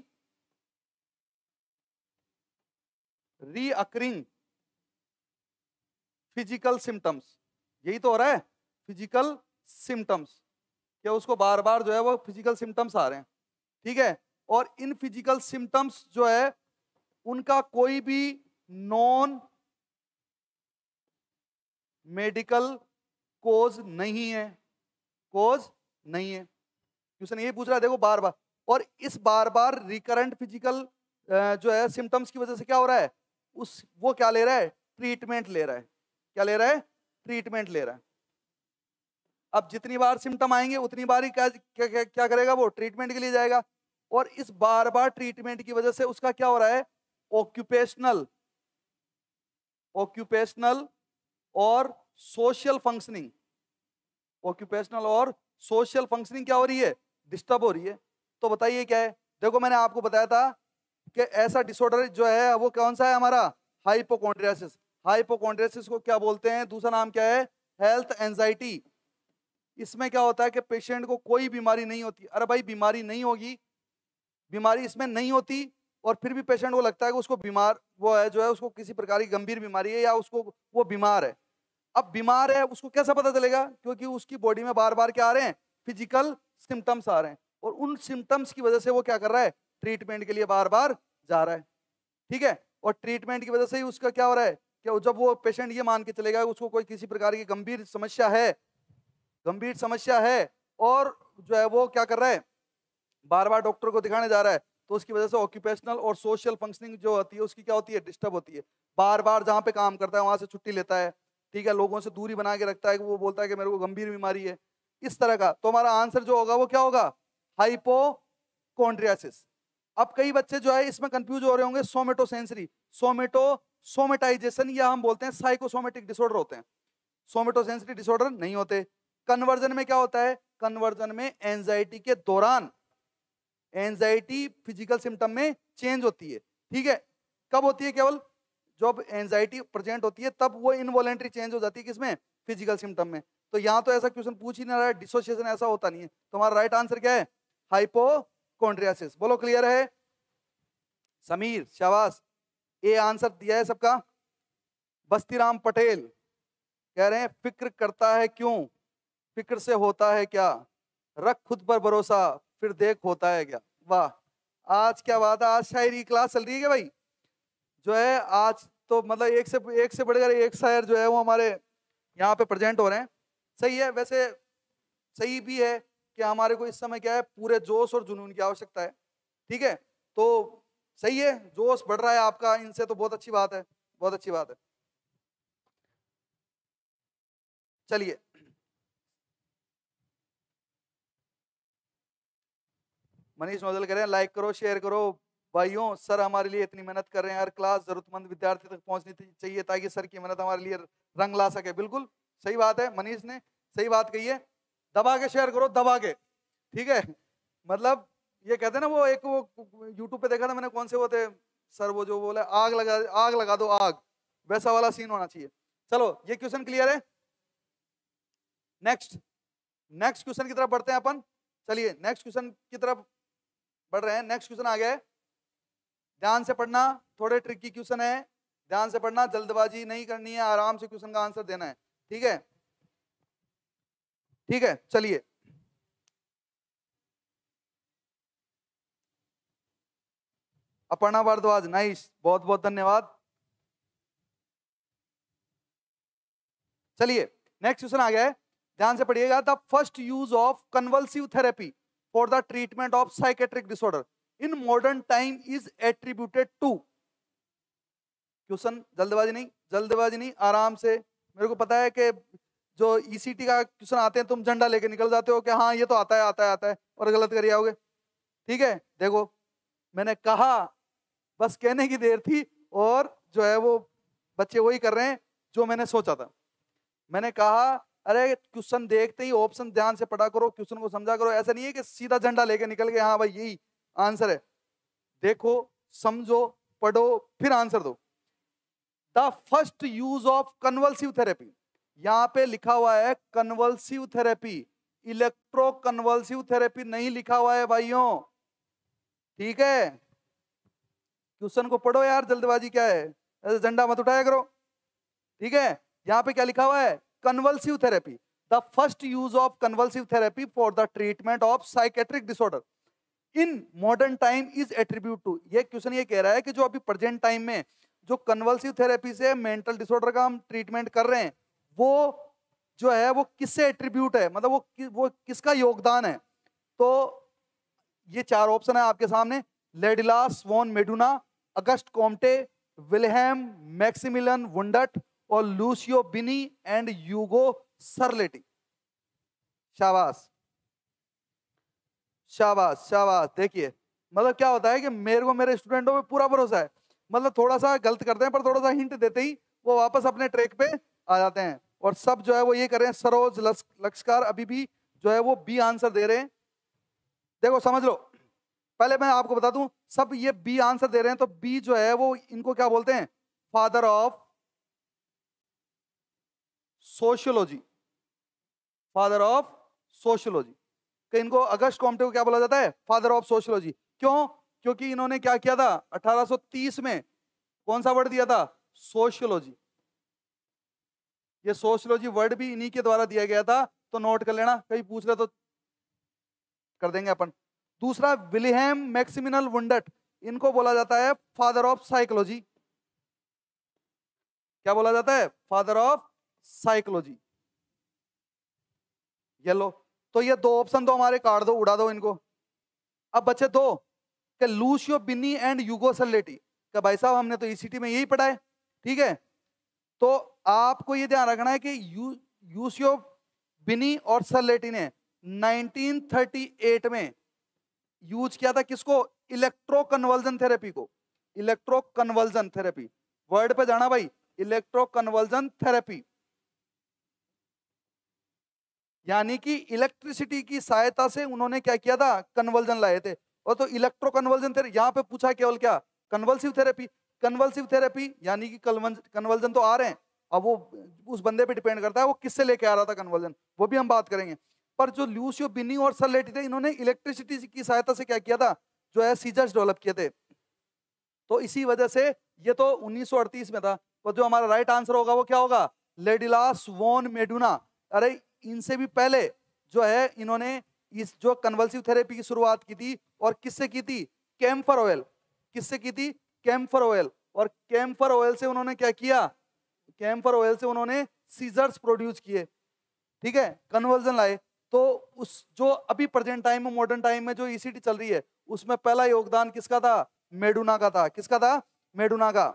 रीअकरिंग फिजिकल सिम्टम्स यही तो हो रहा है फिजिकल सिम्टम्स क्या उसको बार बार जो है वो फिजिकल सिम्टम्स आ रहे हैं ठीक है और इन फिजिकल सिम्टम्स जो है उनका कोई भी नॉन मेडिकल कोज नहीं है कोज नहीं है क्वेश्चन ये पूछ रहा है देखो बार बार और इस बार बार रिकरेंट फिजिकल जो है सिम्टम्स की वजह से क्या हो रहा है उस वो क्या ले रहा है ट्रीटमेंट ले रहा है क्या ले रहा है ट्रीटमेंट ले रहा है अब जितनी बार सिम्टम आएंगे उतनी बार ही क्या क्या, क्या, क्या करेगा वो ट्रीटमेंट के लिए जाएगा और इस बार बार ट्रीटमेंट की वजह से उसका क्या हो रहा है ऑक्यूपेशनल ऑक्यूपेशनल और सोशल फंक्शनिंग ऑक्यूपेशनल और सोशल फंक्शनिंग क्या हो रही है डिस्टर्ब हो रही है तो बताइए क्या है देखो मैंने आपको बताया था कि ऐसा डिसऑर्डर जो है वो कौन सा है हमारा हाइपोकॉन्ड्रियासिस हाइपोकॉन्ड्रियासिस को क्या बोलते हैं दूसरा नाम क्या है हेल्थ एंजाइटी इसमें क्या होता है कि पेशेंट को कोई बीमारी नहीं होती अरे भाई बीमारी नहीं होगी बीमारी इसमें नहीं होती और फिर भी पेशेंट को लगता है कि उसको बीमार वो है जो है उसको किसी प्रकार की गंभीर बीमारी है या उसको वो बीमार है अब बीमार है उसको कैसा पता चलेगा क्योंकि उसकी बॉडी में बार बार क्या आ रहे हैं फिजिकल सिम्टम्स आ रहे हैं और उन सिम्टम्स की वजह से वो क्या कर रहा है ट्रीटमेंट के लिए बार बार जा रहा है ठीक है और ट्रीटमेंट की वजह से ही उसका क्या हो रहा है कि जब वो पेशेंट ये मान के चलेगा उसको कोई किसी प्रकार की गंभीर समस्या है गंभीर समस्या है और जो है वो क्या कर रहा है बार बार डॉक्टर को दिखाने जा रहा है तो उसकी वजह से ऑक्यूपेशनल और सोशल फंक्शनिंग जो होती है उसकी क्या होती है डिस्टर्ब होती है बार बार जहाँ पे काम करता है वहाँ से छुट्टी लेता है ठीक है लोगों से दूरी बना के रखता है कि वो बोलता है कि मेरे को गंभीर बीमारी है इस तरह का तो हमारा आंसर जो होगा वो क्या होगा हाइपोकॉन्ड्रियासिस अब कई बच्चे जो है इसमें कंफ्यूज हो रहे होंगे सोमेटो सेंसरी सोमेटो सोमेटाइजेशन या हम बोलते हैं साइकोसोमेटिक डिसऑर्डर होते हैं सोमेटो सेंसरी डिसऑर्डर नहीं होते कन्वर्जन में क्या होता है कन्वर्जन में एंजाइटी के दौरान एंजाइटी फिजिकल सिम्टम में चेंज होती है ठीक है कब होती है केवल जब एंजाइटी प्रेजेंट होती है तब वो इनवॉलेंट्री चेंज हो जाती है किसमें फिजिकल सिम्टम में तो यहाँ तो ऐसा क्वेश्चन पूछ ही नहीं रहा है डिसोसिएशन ऐसा होता नहीं है तो हमारा राइट आंसर क्या है हाइपो कॉन्ट्रियासिस बोलो क्लियर है समीर शाबाश ये आंसर दिया है सबका बस्तीराम पटेल कह रहे हैं फिक्र करता है क्यों फिक्र से होता है क्या रख खुद पर भरोसा फिर देख होता है क्या वाह आज क्या बात है आज शायरी क्लास चल रही है क्या भाई जो है आज तो मतलब एक से एक से बढ़कर एक शायर जो है वो हमारे यहाँ पे प्रेजेंट हो रहे हैं सही है वैसे सही भी है कि हमारे को इस समय क्या है पूरे जोश और जुनून की आवश्यकता है ठीक है तो सही है जोश बढ़ रहा है आपका इनसे तो बहुत अच्छी बात है बहुत अच्छी बात है चलिए मनीष नोजल कह रहे हैं लाइक करो शेयर करो भाइयों सर हमारे लिए इतनी मेहनत कर रहे हैं हर क्लास जरूरतमंद विद्यार्थी तक पहुंचनी चाहिए ताकि सर की मेहनत हमारे लिए रंग ला सके बिल्कुल सही बात है मनीष ने सही बात कही है दबा के शेयर करो दबा के ठीक है मतलब ये कहते हैं ना वो एक वो यूट्यूब पे देखा था मैंने कौन से वो थे सर वो जो बोले आग लगा आग लगा दो आग वैसा वाला सीन होना चाहिए चलो ये क्वेश्चन क्लियर है नेक्स्ट नेक्स्ट क्वेश्चन की तरफ बढ़ते हैं अपन चलिए नेक्स्ट क्वेश्चन की तरफ बढ़ रहे हैं नेक्स्ट क्वेश्चन आ गया है ध्यान से पढ़ना थोड़े ट्रिकी क्वेश्चन है ध्यान से पढ़ना जल्दबाजी नहीं करनी है आराम से क्वेश्चन का आंसर देना है ठीक है ठीक है चलिए अपर्णा भारद्वाज नाइस बहुत बहुत धन्यवाद चलिए नेक्स्ट क्वेश्चन आ गया है ध्यान से पढ़िएगा the first use of convulsive therapy for the treatment of psychiatric disorder in modern time is attributed to question जल्दबाजी नहीं जल्दबाजी नहीं आराम से मेरे को पता है कि जो ईसीटी e का क्वेश्चन आते हैं तुम झंडा लेके निकल जाते हो कि हाँ ये तो आता है आता है आता है और गलत कर आओगे ठीक है देखो मैंने कहा बस कहने की देर थी और जो है वो बच्चे वही कर रहे हैं जो मैंने सोचा था मैंने कहा अरे क्वेश्चन देखते ही ऑप्शन ध्यान से पढ़ा करो क्वेश्चन को समझा करो ऐसा नहीं है कि सीधा झंडा लेके निकल के हाँ भाई यही आंसर है देखो समझो पढ़ो फिर आंसर दो the first use of convulsive therapy यहाँ पे लिखा हुआ है convulsive therapy electroconvulsive therapy नहीं लिखा हुआ है भाइयों ठीक है क्वेश्चन को पढ़ो यार जल्दबाजी क्या है ऐसे झंडा मत उठाया करो ठीक है यहाँ पे क्या लिखा हुआ है convulsive therapy the first use of convulsive therapy for the treatment of psychiatric disorder in modern time is attribute to ये क्वेश्चन ये कह रहा है कि जो अभी प्रेजेंट टाइम में जो कन्वल्सिव थेरेपी से मेंटल डिसऑर्डर का हम ट्रीटमेंट कर रहे हैं वो जो है वो किससे एट्रीब्यूट है मतलब वो कि, वो किसका योगदान है तो ये चार ऑप्शन है आपके सामने Ladislas von Meduna Auguste Comte Wilhelm Maximilian Wundt और लूसियो बिनी एंड यूगो सरलेटी शाबाश शाबाश शाबाश देखिए मतलब क्या होता है कि मेरे को मेरे स्टूडेंटों पे पूरा भरोसा है मतलब थोड़ा सा गलत करते हैं पर थोड़ा सा हिंट देते ही वो वापस अपने ट्रैक पे आ जाते हैं और सब जो है वो ये कर रहे हैं सरोज लक्षकार अभी भी जो है वो बी आंसर दे रहे हैं देखो समझ लो पहले मैं आपको बता दूं सब ये बी आंसर दे रहे हैं तो बी जो है वो इनको क्या बोलते हैं father of sociology father of sociology इनको अगस्त कॉम्टे को क्या बोला जाता है फादर ऑफ सोशियोलॉजी क्यों क्योंकि इन्होंने क्या किया था 1830 में कौन सा वर्ड दिया था सोशियोलॉजी ये सोशलॉजी वर्ड भी इन्हीं के द्वारा दिया गया था तो नोट कर लेना कहीं पूछ ले तो कर देंगे अपन दूसरा विलियम मैक्सिमिनल वंडट इनको बोला जाता है फादर ऑफ साइकोलॉजी क्या बोला जाता है फादर ऑफ साइकोलॉजी येलो तो ये दो ऑप्शन दो हमारे कार्ड दो उड़ा दो इनको अब बच्चे दो लूसियो बिन्नी एंड यूगोसलेटी क्या भाई साहब हमने तो ईसीटी में यही पढ़ा है ठीक है तो आपको ये ध्यान रखना है कि यू यूसियो बिनी और सर लेटी ने 1938 में यूज किया था किसको इलेक्ट्रो कन्वर्जन थेरेपी को इलेक्ट्रो कन्वर्जन थेरेपी वर्ड पे जाना भाई इलेक्ट्रो कन्वर्जन थेरेपी यानी कि इलेक्ट्रिसिटी की सहायता से उन्होंने क्या किया था कन्वर्जन लाए थे और तो इलेक्ट्रो कन्वर्जन थे यहां पे पूछा केवल क्या कन्वर्सिव थेरेपी कन्वल्सिव थेरेपी यानी कि कन्वल्जन तो आ रहे हैं अब वो उस बंदे पे डिपेंड करता है वो किससे लेके आ रहा था कन्वर्जन वो भी हम बात करेंगे पर जो लूसियो बिनी और सर लेटी थे इन्होंने इलेक्ट्रिसिटी की सहायता से क्या किया था जो है सीजर्स डेवलप किए थे तो इसी वजह से ये तो 1938 में था तो जो हमारा राइट आंसर होगा वो क्या होगा लेडिलास वोन मेडुना अरे इनसे भी पहले जो है इन्होंने इस जो कन्वल्सिव थेरेपी की शुरुआत की थी और किससे की थी कैम्फर ऑयल किससे की थी कैम्फर ऑयल और कैम्फर ऑयल से उन्होंने क्या किया कैम्फर ऑयल से उन्होंने सीजर्स प्रोड्यूस किए ठीक है कन्वर्जन लाए तो उस जो अभी प्रेजेंट टाइम में मॉडर्न टाइम में जो ईसीटी e चल रही है उसमें पहला योगदान किसका था मेडुना का था किसका था मेडुना का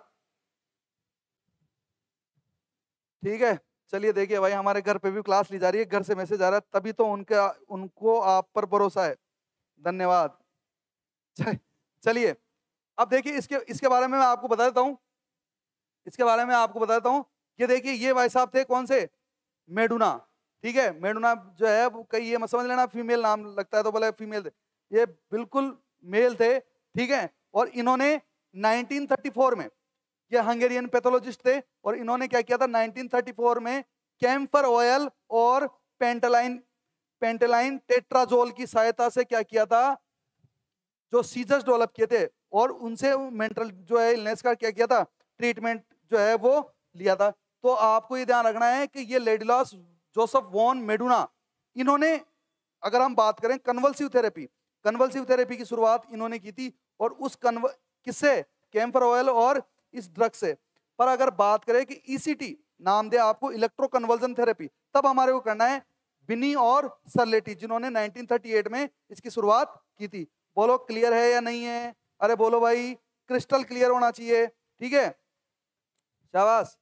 ठीक है चलिए देखिए भाई हमारे घर पे भी क्लास ली जा रही है घर से मैसेज आ रहा है तभी तो उनका उनको आप पर भरोसा है धन्यवाद चलिए अब देखिए इसके इसके बारे में मैं आपको बता देता हूँ इसके बारे में आपको बता देता हूँ ये देखिए ये भाई साहब थे कौन से मेडुना ठीक है मेडुना जो है कई ये मत समझ लेना फीमेल नाम लगता है तो बोले फीमेल थे ये बिल्कुल मेल थे ठीक है और इन्होंने 1934 में ये हंगेरियन पैथोलॉजिस्ट थे और इन्होंने क्या किया था 1934 में कैम्फर ऑयल और पेंटेलाइन पेंटेलाइन टेट्राजोल की सहायता से क्या किया था जो सीजर्स डेवलप किए थे और उनसे मेंटल जो है इलनेस का क्या किया था ट्रीटमेंट जो है वो लिया था तो आपको ये ध्यान रखना है कि ये लेडिलॉस जोसफ वॉन मेडुना इन्होंने अगर हम बात करें कन्वल्सिव थेरेपी कन्वल्सिव थेरेपी की शुरुआत इन्होंने की थी और उस कन्व किससे कैम्फर ऑयल और इस ड्रग से पर अगर बात करें कि ई e नाम दे आपको इलेक्ट्रो कन्वर्जन थेरेपी तब हमारे को करना है बिनी और सरलेटी जिन्होंने 1938 में इसकी शुरुआत की थी बोलो क्लियर है या नहीं है अरे बोलो भाई क्रिस्टल क्लियर होना चाहिए ठीक है शाबाश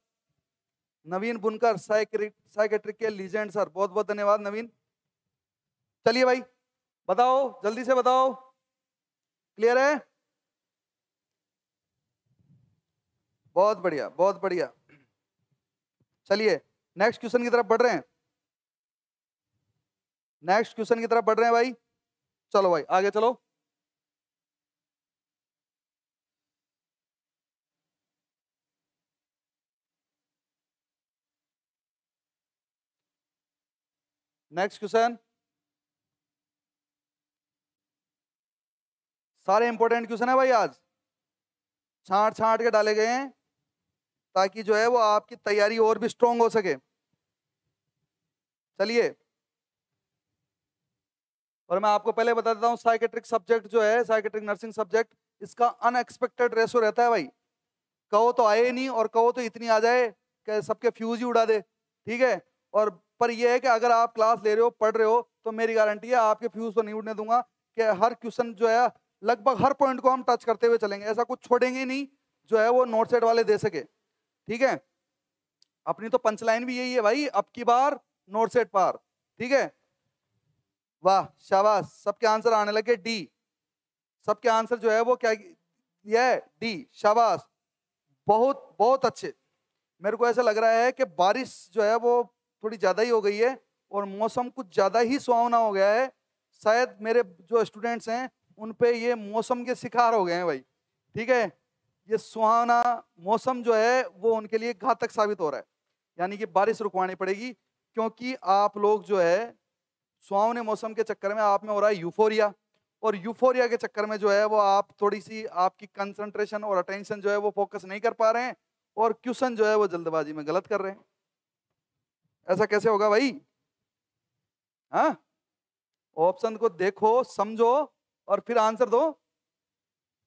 नवीन बुनकर साइकेट्रिक के लीजेंड सर बहुत बहुत धन्यवाद नवीन चलिए भाई बताओ जल्दी से बताओ क्लियर है बहुत बढ़िया बहुत बढ़िया चलिए नेक्स्ट क्वेश्चन की तरफ बढ़ रहे हैं नेक्स्ट क्वेश्चन की तरफ बढ़ रहे हैं भाई चलो भाई आगे चलो नेक्स्ट क्वेश्चन सारे इंपॉर्टेंट क्वेश्चन है भाई आज छाट छाट के डाले गए हैं ताकि जो है वो आपकी तैयारी और भी स्ट्रांग हो सके चलिए और मैं आपको पहले बता देता हूँ साइकेट्रिक सब्जेक्ट जो है साइकेट्रिक नर्सिंग सब्जेक्ट इसका अनएक्सपेक्टेड रेशो तो रहता है भाई कहो तो आए नहीं और कहो तो इतनी आ जाए कि सबके फ्यूज ही उड़ा दे ठीक है और पर यह है कि अगर आप क्लास ले रहे हो पढ़ रहे हो तो मेरी गारंटी है आपके फ्यूज तो नहीं उड़ने दूंगा कि हर क्वेश्चन जो है लगभग हर पॉइंट को हम टच करते हुए चलेंगे ऐसा कुछ छोड़ेंगे नहीं जो है वो नोट सेट वाले दे सके ठीक है अपनी तो पंचलाइन भी यही है भाई अब की बार नोट सेट पार ठीक है वाह शाबाश सबके आंसर आने लगे डी सबके आंसर जो है वो क्या ये डी शाबाश बहुत बहुत अच्छे मेरे को ऐसा लग रहा है कि बारिश जो है वो थोड़ी ज़्यादा ही हो गई है और मौसम कुछ ज़्यादा ही सुहावना हो गया है शायद मेरे जो स्टूडेंट्स हैं उन पर ये मौसम के शिकार हो गए हैं भाई ठीक है ये सुहावना मौसम जो है वो उनके लिए घातक साबित हो रहा है यानी कि बारिश रुकवानी पड़ेगी क्योंकि आप लोग जो है सुहावने मौसम के चक्कर में आप में हो रहा है यूफोरिया और यूफोरिया के चक्कर में जो है वो आप थोड़ी सी आपकी कंसंट्रेशन और अटेंशन जो है वो फोकस नहीं कर पा रहे हैं और क्वेश्चन जो है वो जल्दबाजी में गलत कर रहे हैं ऐसा कैसे होगा भाई हाँ? ऑप्शन को देखो समझो और फिर आंसर दो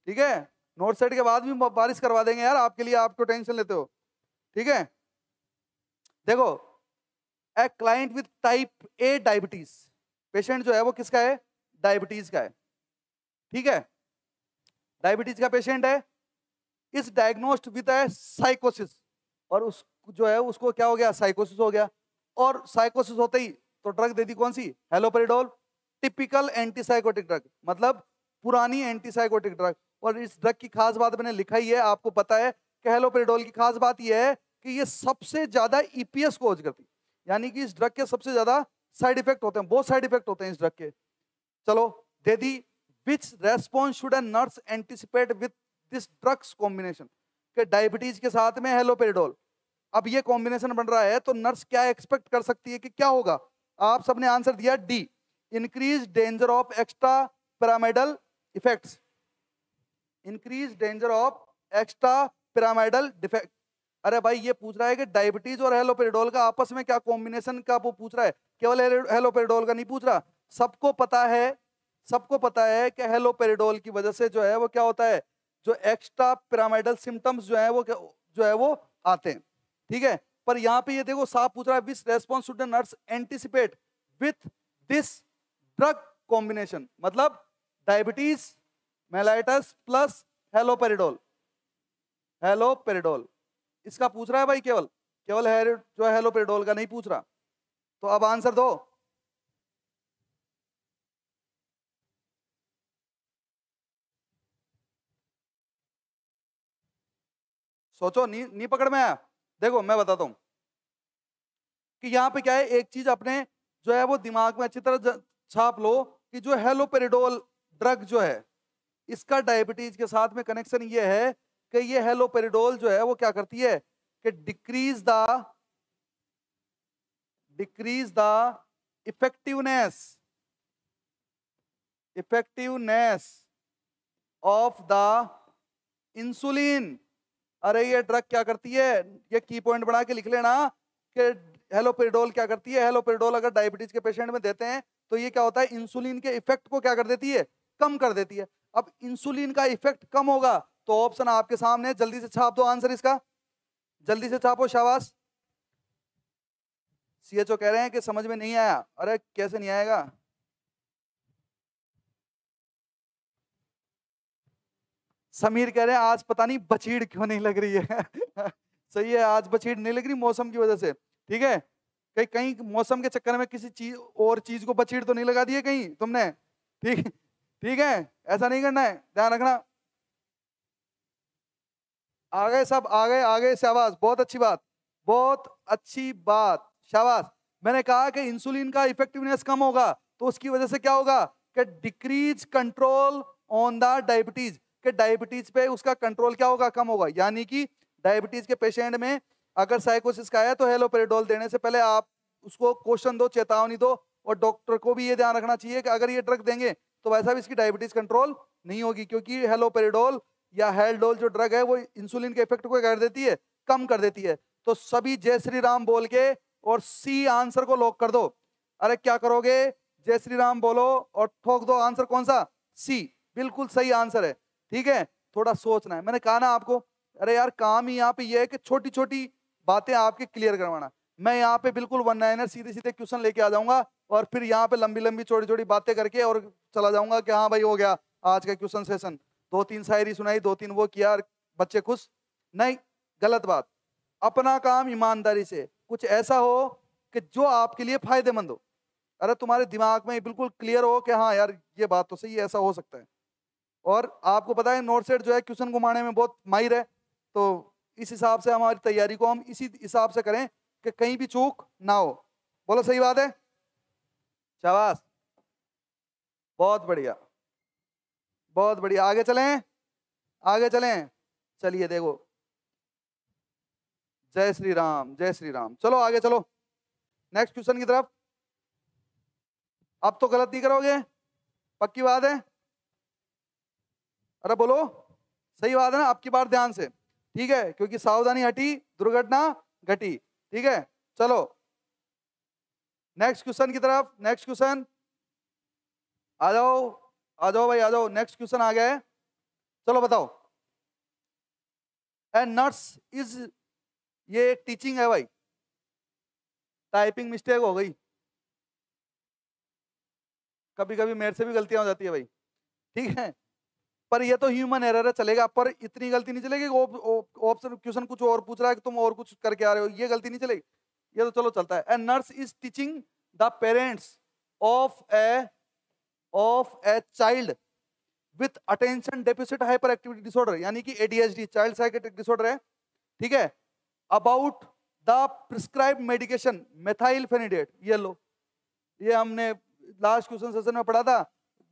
ठीक है नोट सेट के बाद भी बारिश करवा देंगे यार आपके लिए आपको टेंशन लेते हो ठीक है देखो a client with type A diabetes patient जो है वो किसका है डायबिटीज का है ठीक है डायबिटीज का पेशेंट है इस डायग्नोस्ड विद ए साइकोसिस और उस जो है उसको क्या हो गया साइकोसिस हो गया और साइकोसिस होते ही तो ड्रग दे दी कौन सी हेलोपेरिडोल टिपिकल एंटीसाइकोटिक ड्रग मतलब पुरानी एंटीसाइकोटिक ड्रग और इस ड्रग की खास बात मैंने लिखा ही है आपको पता है कि हेलोपेरिडोल की खास बात यह है कि ये सबसे ज्यादा ईपीएस कोज होज करती यानी कि इस ड्रग के सबसे ज्यादा साइड इफेक्ट होते हैं बहुत साइड इफेक्ट होते हैं इस ड्रग के चलो दे दी which response should a nurse anticipate with this drugs combination diabetes के साथ में हेलोपेरिडोल अब ये कॉम्बिनेशन बन रहा है तो नर्स क्या एक्सपेक्ट कर सकती है कि क्या होगा आप सबने आंसर दिया D increase danger of extrapyramidal effects increase danger of extrapyramidal defect अरे भाई ये पूछ रहा है कि डायबिटीज और हेलोपेरिडोल का आपस में क्या कॉम्बिनेशन का वो पूछ रहा है केवल हेलोपेरिडोल का नहीं पूछ रहा सबको पता है सबको पता है कि हेलोपेरिडोल की वजह से जो है वो क्या होता है जो एक्स्ट्रा पैरामेडल सिम्टम्स जो है वो जो है वो आते हैं ठीक है पर यहां पे ये देखो साफ पूछ रहा है which response the nurse anticipate with this drug combination मतलब diabetes mellitus plus haloperidol haloperidol इसका पूछ रहा है भाई केवल केवल है जो हेलोपेरिडोल का नहीं पूछ रहा तो अब आंसर दो सोचो नी नी पकड़ में आया देखो मैं बताता हूं कि यहां पे क्या है एक चीज अपने जो है वो दिमाग में अच्छी तरह छाप लो कि जो हेलोपेरिडोल ड्रग जो है इसका डायबिटीज के साथ में कनेक्शन ये है कि ये हेलोपेरिडोल जो है वो क्या करती है कि decrease the decrease the effectiveness effectiveness of the insulin अरे ये ड्रग क्या करती है ये की पॉइंट बना के लिख लेना कि हेलोपेरिडोल क्या करती है हेलोपेरिडोल अगर डायबिटीज के पेशेंट में देते हैं तो ये क्या होता है इंसुलिन के इफेक्ट को क्या कर देती है कम कर देती है अब इंसुलिन का इफेक्ट कम होगा तो ऑप्शन आपके सामने जल्दी से छाप दो आंसर इसका जल्दी से छापो शाबाश सीएचओ कह रहे हैं कि समझ में नहीं आया अरे कैसे नहीं आएगा समीर कह रहे हैं आज पता नहीं बछीड़ क्यों नहीं लग रही है सही है आज बछीड़ नहीं लग रही मौसम की वजह से ठीक है कहीं कहीं मौसम के चक्कर में किसी चीज और चीज को बछीड़ तो नहीं लगा दी है कहीं तुमने ठीक ठीक है ऐसा नहीं करना है ध्यान रखना आ गए सब आ गए आ गए शाबाश बहुत अच्छी बात बहुत अच्छी बात शाबाश मैंने कहा कि इंसुलिन का इफेक्टिवनेस कम होगा तो उसकी वजह से क्या होगा कि decrease control on the diabetes कि डायबिटीज पे उसका कंट्रोल क्या होगा कम होगा यानी कि डायबिटीज के पेशेंट में अगर साइकोसिस का आया तो हेलोपेरिडोल देने से पहले आप उसको क्वेश्चन दो चेतावनी दो और डॉक्टर को भी ये ध्यान रखना चाहिए कि अगर ये ड्रग देंगे तो वैसा भी इसकी डायबिटीज कंट्रोल नहीं होगी क्योंकि हेलोपेरिडोल या हेल्डोल जो ड्रग है वो इंसुलिन के इफेक्ट को कर देती है कम कर देती है तो सभी जय श्री राम बोल के और सी आंसर को लॉक कर दो अरे क्या करोगे जय श्री राम बोलो और ठोक दो आंसर कौन सा सी बिल्कुल सही आंसर है ठीक है थोड़ा सोचना है मैंने कहा ना आपको अरे यार काम ही यहाँ पे ये है कि छोटी छोटी बातें आपके क्लियर करवाना मैं यहाँ पे बिल्कुल वन नाइनर सीधे सीधे क्वेश्चन लेके आ जाऊंगा और फिर यहाँ पे लंबी लंबी छोटी छोटी बातें करके और चला जाऊंगा कि हाँ भाई हो गया आज का क्वेश्चन सेशन दो तीन शायरी सुनाई दो तीन वो किया बच्चे खुश नहीं गलत बात अपना काम ईमानदारी से कुछ ऐसा हो कि जो आपके लिए फायदेमंद हो अरे तुम्हारे दिमाग में बिल्कुल क्लियर हो कि हाँ यार ये बात तो सही ऐसा हो सकता है और आपको पता है नॉर्थ सेट जो है क्वेश्चन घुमाने में बहुत माहिर है तो इस हिसाब से हमारी तैयारी को हम इसी हिसाब से करें कि कहीं भी चूक ना हो बोलो सही बात है शाबाश बहुत बढ़िया बहुत बढ़िया आगे चलें आगे चलें चलिए देखो जय श्री राम जय श्री राम चलो आगे चलो नेक्स्ट क्वेश्चन की तरफ अब तो गलत नहीं करोगे पक्की बात है अरे बोलो सही बात है ना आपकी बात ध्यान से ठीक है क्योंकि सावधानी हटी दुर्घटना घटी ठीक है चलो नेक्स्ट क्वेश्चन की तरफ नेक्स्ट क्वेश्चन आ जाओ आ जाओ भाई आ जाओ नेक्स्ट क्वेश्चन आ गया है चलो बताओ ए नर्स इज ये टीचिंग है भाई टाइपिंग मिस्टेक हो गई कभी कभी मेरे से भी गलतियां हो जाती है भाई ठीक है पर ये तो ह्यूमन एरर है चलेगा पर इतनी गलती नहीं चलेगी ऑप्शन क्वेश्चन कुछ और पूछ रहा है कि तुम और कुछ करके आ रहे हो ये गलती नहीं चलेगी ये तो चलो चलता है a nurse is teaching the parents of a of a child with attention deficit hyperactivity disorder यानी कि एडीएचडी चाइल्ड साइकेट्रिक डिसऑर्डर है ठीक है about the prescribe medication methylphenidate ये लो ये हमने लास्ट क्वेश्चन सेशन में पढ़ा था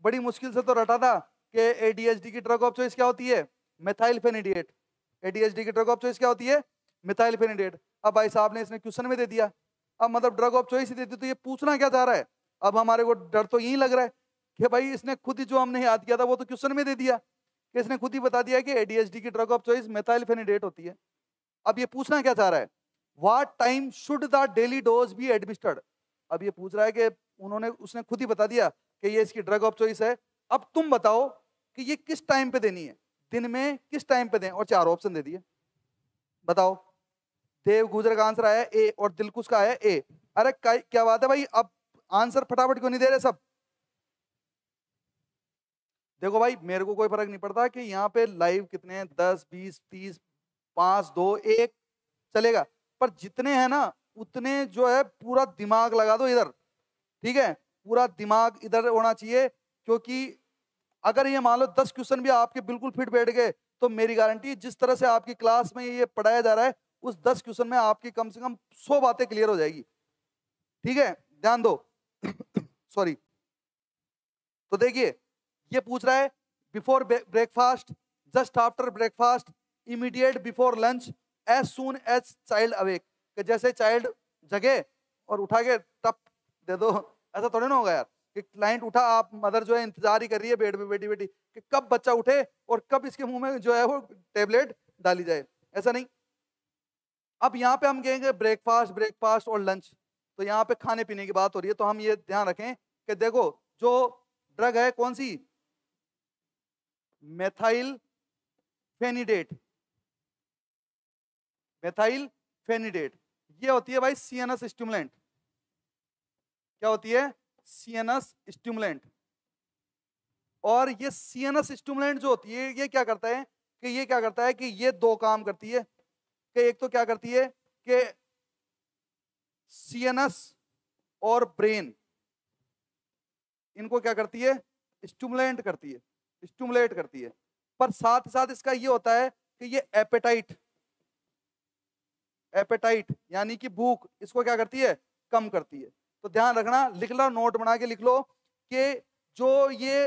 बड़ी मुश्किल से तो रटा था कि एडीएचडी की ड्रग ऑफ चॉइस क्या होती है मिथाइल फेनिडेट एडीएचडी की ड्रग ऑफ चॉइस क्या होती है मिथाइल फेनिडेट अब भाई साहब ने इसने क्वेश्चन में दे दिया अब मतलब ड्रग ऑफ चॉइस ही दे दी तो ये पूछना क्या चाह रहा है अब हमारे को डर तो यही लग रहा है कि भाई इसने खुद ही जो हमने याद किया था वो तो क्वेश्चन में दे दिया कि इसने खुद ही बता दिया कि एडीएचडी की drug of choice methylphenidate होती है अब ये पूछना क्या चाह रहा है what time should the daily dose be administered अब ये पूछ रहा है कि उन्होंने उसने खुद ही बता दिया कि ये इसकी ड्रग ऑफ चॉइस है अब तुम बताओ कि ये किस टाइम पे देनी है दिन में किस टाइम पे दें और चार ऑप्शन दे दिए बताओ देव गुजर का आंसर आया ए और दिलकुश का आया ए अरे क्या बात है भाई अब आंसर फटाफट क्यों नहीं दे रहे सब देखो भाई मेरे को कोई फर्क नहीं पड़ता कि यहाँ पे लाइव कितने हैं दस बीस तीस पांच दो एक चलेगा पर जितने हैं ना उतने जो है पूरा दिमाग लगा दो इधर ठीक है पूरा दिमाग इधर होना चाहिए क्योंकि अगर ये मान लो दस क्वेश्चन भी आपके बिल्कुल फिट बैठ गए तो मेरी गारंटी जिस तरह से आपकी क्लास में ये पढ़ाया जा रहा है उस दस क्वेश्चन में आपकी कम से कम सौ बातें क्लियर हो जाएगी ठीक है ध्यान दो सॉरी तो देखिए ये पूछ रहा है before breakfast just after breakfast immediate before lunch as soon as child awake जैसे चाइल्ड जगे और उठा के टप दे दो ऐसा थोड़े ना होगा यार कि क्लाइंट उठा आप मदर जो है इंतजार ही कर रही है बेड पे बेटी बेटी कि कब बच्चा उठे और कब इसके मुंह में जो है वो टेबलेट डाली जाए ऐसा नहीं अब यहाँ पे हम कहेंगे ब्रेकफास्ट ब्रेकफास्ट और लंच तो यहाँ पे खाने पीने की बात हो रही है तो हम ये ध्यान रखें कि देखो जो ड्रग है कौन सी मेथाइल फेनीडेट मेथाइल फेनीडेट ये होती है भाई सीएनएस स्टिमुलेंट क्या होती है सीएनएस स्टिमुलेंट और ये सीएनएस स्टिमुलेंट जो होती है ये क्या करता है कि ये क्या करता है कि ये दो काम करती है कि एक तो क्या करती है कि सीएनएस और ब्रेन इनको क्या करती है स्टूमुलेंट करती है स्टूमुलेट करती है पर साथ ही साथ इसका ये होता है कि ये एपेटाइट एपेटाइट यानी कि भूख इसको क्या करती है कम करती है तो ध्यान रखना लिख लो नोट बना के लिख लो कि जो ये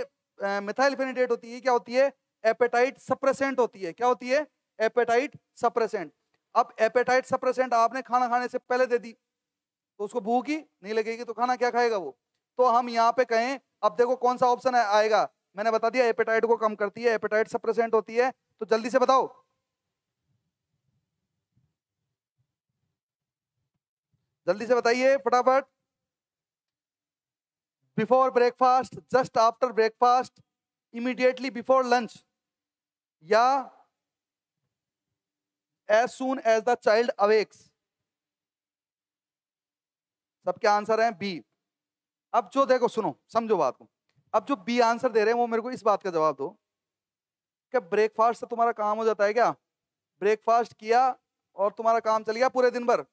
मिथाइल फेनिडेट होती है क्या होती है एपेटाइट सप्रेसेंट होती है क्या होती है एपेटाइट सप्रेसेंट अब एपेटाइट सप्रेसेंट आपने खाना खाने से पहले दे दी तो उसको भूख ही नहीं लगेगी तो खाना क्या खाएगा वो तो हम यहाँ पे कहें अब देखो कौन सा ऑप्शन आएगा मैंने बता दिया एपेटाइट को कम करती है एपेटाइट सप्रेसेंट होती है तो जल्दी से बताओ जल्दी से बताइए फटाफट before breakfast just after breakfast immediately before lunch या as soon as the child awakes सबके आंसर हैं बी अब जो देखो सुनो समझो बात को अब जो बी आंसर दे रहे हैं वो मेरे को इस बात का जवाब दो कि ब्रेकफास्ट से तुम्हारा काम हो जाता है क्या ब्रेकफास्ट किया और तुम्हारा काम चल गया पूरे दिन भर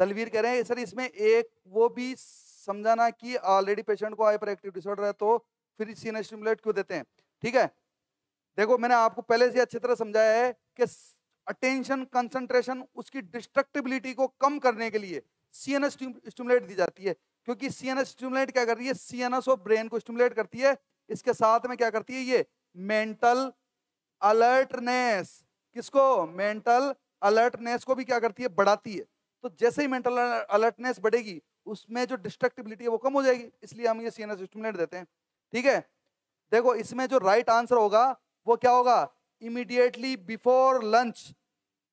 दलवीर कह रहे हैं सर इसमें एक वो भी समझाना कि ऑलरेडी पेशेंट को हाइपर एक्टिव डिसऑर्डर है तो फिर सीना स्टिमुलेट क्यों देते हैं ठीक है देखो मैंने आपको पहले से अच्छी तरह समझाया है कि अटेंशन कंसंट्रेशन उसकी डिस्ट्रक्टिबिलिटी को कम करने के लिए सी एन स्टिमुलेट दी जाती है क्योंकि सी एन स्टिमुलेट क्या कर रही है सी एन ऑफ ब्रेन को स्टिमुलेट करती है इसके साथ में क्या करती है ये मेंटल अलर्टनेस किसको मेंटल अलर्टनेस को भी क्या करती है बढ़ाती है तो जैसे ही मेंटल अलर्टनेस बढ़ेगी उसमें जो डिस्ट्रक्टिबिलिटी है वो कम हो जाएगी इसलिए हम ये सीनियर स्टिमुलेंट देते हैं ठीक है देखो इसमें जो राइट right आंसर होगा वो क्या होगा इमीडिएटली बिफोर लंच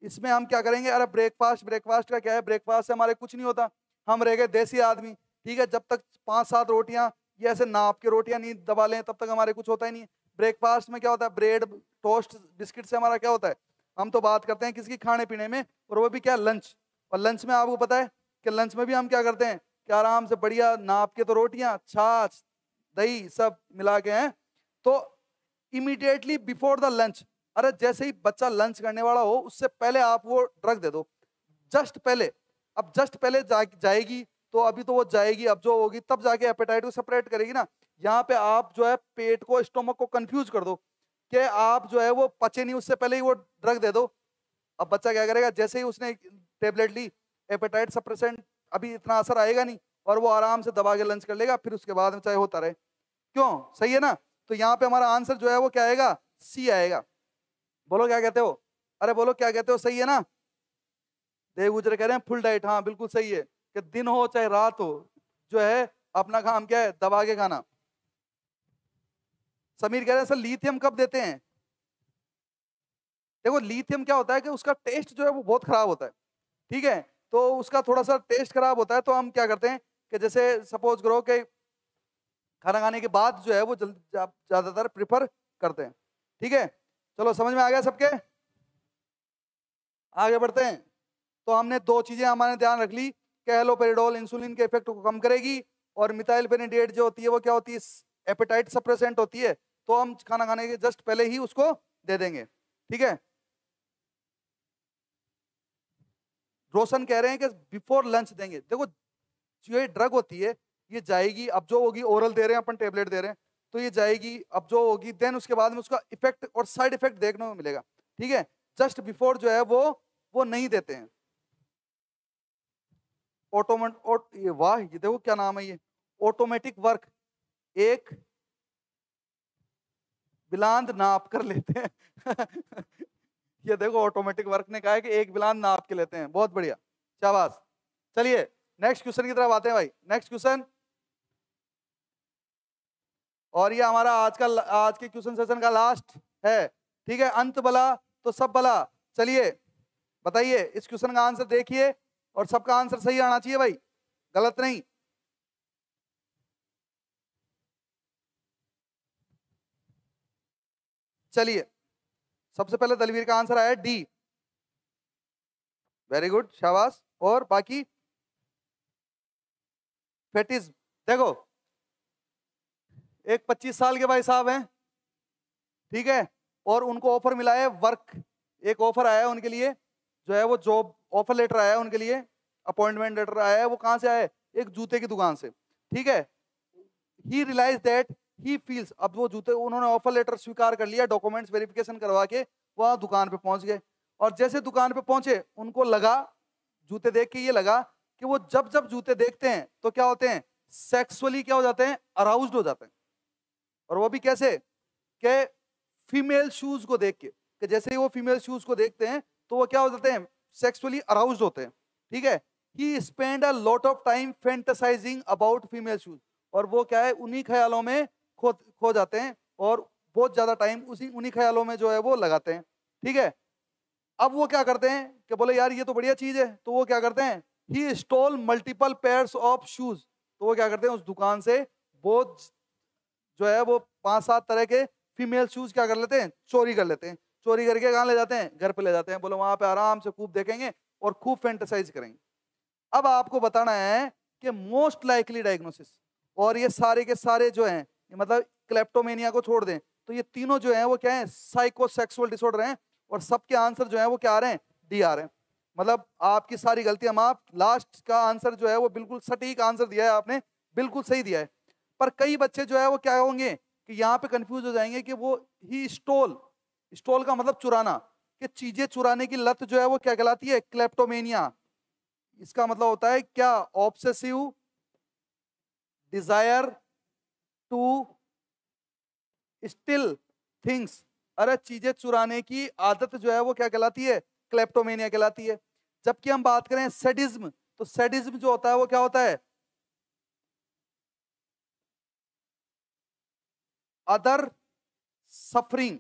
इसमें हम क्या करेंगे अरे ब्रेकफास्ट ब्रेकफास्ट का क्या है ब्रेकफास्ट से हमारे कुछ नहीं होता हम रह गए देसी आदमी ठीक है जब तक पाँच सात रोटियाँ ये ऐसे नाप के रोटियाँ नहीं दबा लें तब तक हमारे कुछ होता ही नहीं ब्रेकफास्ट में क्या होता है ब्रेड टोस्ट बिस्किट से हमारा क्या होता है हम तो बात करते हैं किसकी खाने पीने में और वो भी क्या लंच और लंच में आपको पता है कि लंच में भी हम क्या करते हैं कि आराम से बढ़िया नाप के तो रोटियां छाछ दही सब मिला के हैं तो इमीडिएटली बिफोर द लंच अरे जैसे ही बच्चा लंच करने वाला हो उससे पहले आप वो ड्रग दे दो जस्ट पहले अब जस्ट पहले जा, जाएगी तो अभी तो वो जाएगी अब जो होगी तब जाके एपेटाइट को सेपरेट करेगी ना यहाँ पे आप जो है पेट को स्टोमक को कंफ्यूज कर दो कि आप जो है वो पचे नहीं उससे पहले ही वो ड्रग दे दो अब बच्चा क्या करेगा जैसे ही उसने टेबलेट ली एपेटाइट सप्रेसेंट अभी इतना असर आएगा नहीं और वो आराम से दबा के लंच कर लेगा फिर उसके बाद में चाहे होता रहे क्यों सही है ना तो यहाँ पे हमारा आंसर जो है वो क्या आएगा सी आएगा बोलो क्या कहते हो अरे बोलो क्या कहते हो सही है ना देव गुजरे कह रहे हैं फुल डाइट हाँ बिल्कुल सही है कि दिन हो चाहे रात हो जो है अपना काम क्या है दबा के खाना समीर कह रहे हैं सर लीथियम कब देते हैं देखो लिथियम क्या होता है कि उसका टेस्ट जो है वो बहुत खराब होता है ठीक है तो उसका थोड़ा सा टेस्ट खराब होता है तो हम क्या करते हैं कि जैसे सपोज करो कि खाना खाने के बाद जो है वो जल्द ज़्यादातर प्रिफर करते हैं ठीक है चलो समझ में आ गया सबके आगे बढ़ते हैं तो हमने दो चीज़ें हमारे ध्यान रख ली कि हेलोपेरिडोल इंसुलिन के इफेक्ट को कम करेगी और मिथाइल पेनिडेट जो होती है वो क्या होती है एपेटाइट सप्रेसेंट होती है तो हम खाना खाने के जस्ट पहले ही उसको दे देंगे ठीक है रोशन कह रहे हैं कि बिफोर लंच देंगे देखो जो ये ड्रग होती है ये जाएगी अब जो होगी ओरल दे रहे हैं अपन टेबलेट दे रहे हैं तो ये जाएगी अब जो होगी देन उसके बाद में उसका इफेक्ट और साइड इफेक्ट देखने को मिलेगा ठीक है जस्ट बिफोर जो है वो वो नहीं देते हैं ऑटोमेट और ये वाह ये देखो क्या नाम है ये ऑटोमेटिक वर्क एक बिलांद नाप कर लेते हैं ये देखो ऑटोमेटिक वर्क ने कहा है कि एक बिलान ना आपके लेते हैं बहुत बढ़िया शाबाश चलिए नेक्स्ट क्वेश्चन की तरफ आते हैं भाई नेक्स्ट क्वेश्चन और ये हमारा आज का आज के क्वेश्चन सेशन का लास्ट है ठीक है अंत बला तो सब बला चलिए बताइए इस क्वेश्चन का आंसर देखिए और सबका आंसर सही आना चाहिए भाई गलत नहीं चलिए सबसे पहले दलवीर का आंसर आया डी वेरी गुड शाबाश और बाकी फेटिज देखो एक 25 साल के भाई साहब हैं ठीक है और उनको ऑफर मिला है वर्क एक ऑफर आया है उनके लिए जो है वो जॉब ऑफर लेटर आया है उनके लिए अपॉइंटमेंट लेटर आया है वो कहां से आया है एक जूते की दुकान से ठीक है he realize that he feels अब वो जूते उन्होंने ऑफर लेटर स्वीकार कर लिया डॉक्यूमेंट्स वेरिफिकेशन करवा के वह दुकान पे पहुंच गए और जैसे दुकान पे पहुंचे उनको लगा जूते देख के ये लगा कि वो जब जब जूते देखते हैं तो क्या होते हैं सेक्सुअली क्या हो जाते हैं अराउज हो जाते हैं और वो भी कैसे के फीमेल शूज को देख के कि जैसे ही वो फीमेल शूज को देखते हैं तो वो क्या हो जाते हैं सेक्सुअली अराउज होते हैं ठीक है he spend a lot of time fantasizing about female shoes और वो क्या है उन्हीं ख्यालों में खो खो जाते हैं और बहुत ज़्यादा टाइम उसी उन्हीं ख्यालों में जो है वो लगाते हैं ठीक है अब वो क्या करते हैं कि बोले यार ये तो बढ़िया चीज़ है तो वो क्या करते हैं he stole multiple pair of shoes तो वो क्या करते हैं उस दुकान से बहुत जो है वो पांच सात तरह के फीमेल शूज़ क्या कर लेते हैं चोरी कर लेते हैं चोरी करके कहा ले जाते हैं घर पे ले जाते हैं बोलो वहां पे आराम से खूब देखेंगे और खूब फेंटिसाइज करेंगे अब आपको बताना है कि मोस्ट लाइकली डायग्नोसिस और ये सारे के सारे जो हैं मतलब क्लेप्टोमेनिया को छोड़ दें तो ये तीनों जो है वो क्या है साइकोसेक्सुअल डिसऑर्डर हैं और सबके आंसर जो है वो क्या आ रहे हैं डी आ रहे हैं मतलब आपकी सारी गलतियां माफ लास्ट का आंसर जो है वो बिल्कुल सटीक आंसर दिया है आपने बिल्कुल सही दिया है पर कई बच्चे जो है वो क्या होंगे कि यहाँ पे कंफ्यूज हो जाएंगे कि वो ही स्टोल स्टोल का मतलब चुराना कि चीजें चुराने की लत जो है वो क्या कहलाती है क्लेप्टोमेनिया इसका मतलब होता है क्या obsessive desire to steal things अरे चीजें चुराने की आदत जो है वो क्या कहलाती है क्लेप्टोमेनिया कहलाती है जबकि हम बात करें सेडिज्म तो सेडिज्म जो होता है वो क्या होता है other suffering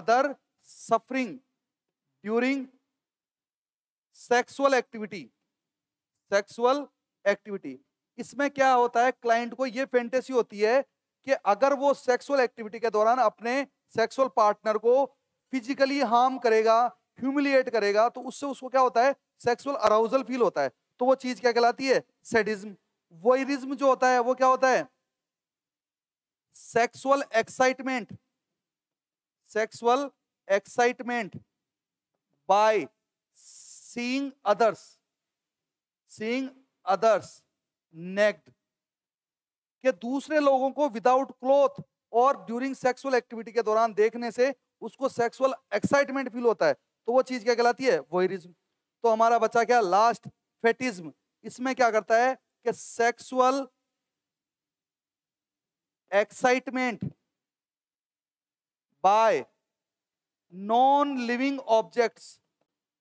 other suffering during sexual activity sexual activity इसमें क्या होता है क्लाइंट को ये फेंटेसी होती है कि अगर वो सेक्सुअल एक्टिविटी के दौरान अपने सेक्सुअल पार्टनर को फिजिकली हार्म करेगा ह्यूमिलिएट करेगा तो उससे उसको क्या होता है सेक्सुअल अराउजल फील होता है तो वो चीज क्या कहलाती है सेडिज्म वोरिज्म जो होता है वो क्या होता है sexual excitement sexual excitement by seeing others seeing others naked के दूसरे लोगों को विदाउट क्लोथ और ड्यूरिंग सेक्सुअल एक्टिविटी के दौरान देखने से उसको सेक्सुअल एक्साइटमेंट फील होता है तो वो चीज क्या कहलाती है वोरिज्म तो हमारा बच्चा क्या लास्ट फेटिज्म इसमें क्या करता है कि sexual excitement by non living objects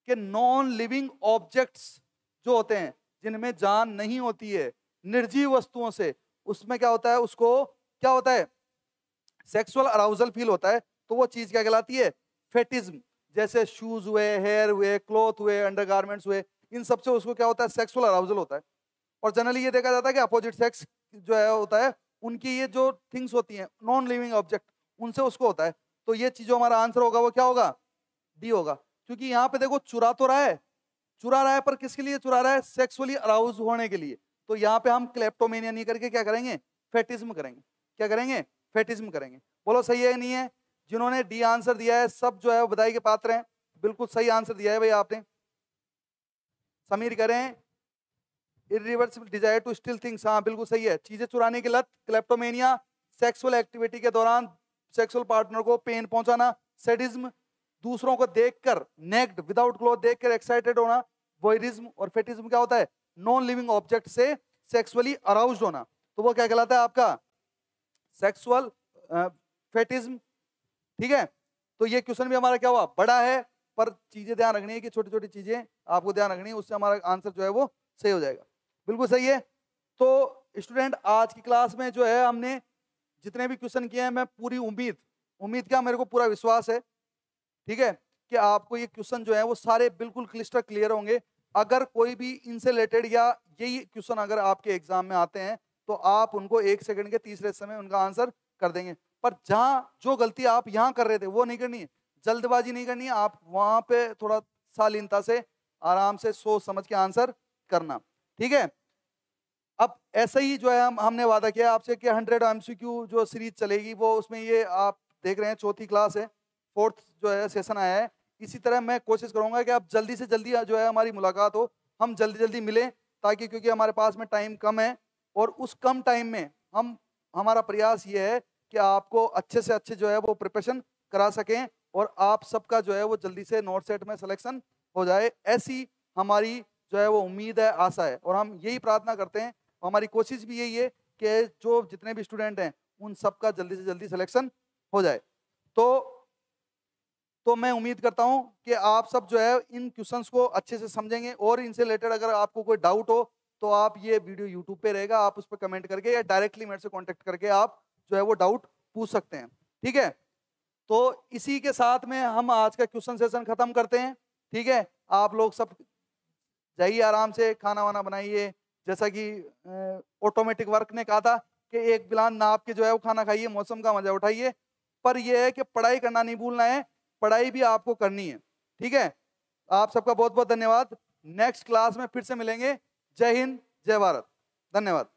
के नॉन लिविंग ऑब्जेक्ट्स जो होते हैं जिनमें जान नहीं होती है निर्जीव वस्तुओं से उसमें क्या होता है उसको क्या होता है सेक्सुअल अराउजल फील होता है तो वो चीज़ क्या कहलाती है फेटिज्म जैसे शूज हुए हेयर हुए क्लोथ हुए अंडरगारमेंट्स हुए इन सबसे उसको क्या होता है सेक्सुअल अराउजल होता है और जनरली ये देखा जाता है कि अपोजिट सेक्स जो है होता है उनकी ये जो थिंग्स होती हैं नॉन लिविंग ऑब्जेक्ट उनसे उसको होता है तो ये चीज जो हमारा आंसर होगा वो क्या होगा डी होगा क्योंकि यहाँ पे देखो चुरा तो रहा है चुरा रहा है पर किसके लिए चुरा रहा है सेक्सुअली अराउज होने के लिए तो यहाँ पे हम क्लेप्टोमेनिया नहीं करके क्या करेंगे फेटिज्म करेंगे क्या करेंगे फेटिज्म करेंगे बोलो सही है नहीं है जिन्होंने डी आंसर दिया है सब जो है वो बधाई के पात्र हैं बिल्कुल सही आंसर दिया है भाई आपने समीर कह रहे हैं डिजायर टू स्टिल थिंग्स हाँ बिल्कुल सही है चीजें चुराने की लत क्लेप्टोमेनिया सेक्सुअल एक्टिविटी के दौरान सेक्सुअल पार्टनर को पेन पहुंचाना सेडिज्म दूसरों को देखकर नेक्ड विदाउट ग्लो देखकर एक्साइटेड होना वोरिज्म और फेटिज्म क्या होता है नॉन लिविंग ऑब्जेक्ट से सेक्सुअली अराउज होना तो वो क्या कहलाता है आपका सेक्सुअल फेटिज्म uh, ठीक है तो ये क्वेश्चन भी हमारा क्या हुआ बड़ा है पर चीजें ध्यान रखनी है कि छोटी छोटी चीजें आपको ध्यान रखनी है उससे हमारा आंसर जो है वो सही हो जाएगा बिल्कुल सही है तो स्टूडेंट आज की क्लास में जो है हमने जितने भी क्वेश्चन किए हैं मैं पूरी उम्मीद उम्मीद क्या मेरे को पूरा विश्वास है ठीक है कि आपको ये क्वेश्चन जो है वो सारे बिल्कुल क्लिस्टर क्लियर होंगे अगर कोई भी इनसे रिलेटेड या यही क्वेश्चन अगर आपके एग्जाम में आते हैं तो आप उनको एक सेकंड के तीसरे समय उनका आंसर कर देंगे पर जहाँ जो गलती आप यहाँ कर रहे थे वो नहीं करनी है जल्दबाजी नहीं करनी है आप वहाँ पे थोड़ा शालीनता से आराम से सोच समझ के आंसर करना ठीक है अब ऐसा ही जो है हम हमने वादा किया आपसे कि हंड्रेड एम जो सीरीज चलेगी वो उसमें ये आप देख रहे हैं चौथी क्लास है फोर्थ जो है सेशन आया है इसी तरह मैं कोशिश करूँगा कि आप जल्दी से जल्दी जो है हमारी मुलाकात हो हम जल्दी जल्दी मिलें ताकि क्योंकि हमारे पास में टाइम कम है और उस कम टाइम में हम हमारा प्रयास ये है कि आपको अच्छे से अच्छे जो है वो प्रिपरेशन करा सकें और आप सबका जो है वो जल्दी से नोट सेट में सिलेक्शन हो जाए ऐसी हमारी जो है वो उम्मीद है आशा है और हम यही प्रार्थना करते हैं हमारी कोशिश भी यही है कि जो जितने भी स्टूडेंट हैं उन सबका जल्दी से जल्दी सिलेक्शन हो जाए तो तो मैं उम्मीद करता हूं कि आप सब जो है इन क्वेश्चन को अच्छे से समझेंगे और इनसे रिलेटेड अगर आपको कोई डाउट हो तो आप ये वीडियो यूट्यूब पे रहेगा आप उस पर कमेंट करके या डायरेक्टली मेरे से कॉन्टेक्ट करके आप जो है वो डाउट पूछ सकते हैं ठीक है तो इसी के साथ में हम आज का क्वेश्चन सेशन खत्म करते हैं ठीक है आप लोग सब जाइए आराम से खाना वाना बनाइए जैसा कि ऑटोमेटिक वर्क ने कहा था कि एक बिलान नाप के जो है वो खाना खाइए मौसम का मजा उठाइए पर यह है कि पढ़ाई करना नहीं भूलना है पढ़ाई भी आपको करनी है ठीक है आप सबका बहुत बहुत धन्यवाद नेक्स्ट क्लास में फिर से मिलेंगे जय हिंद जय भारत धन्यवाद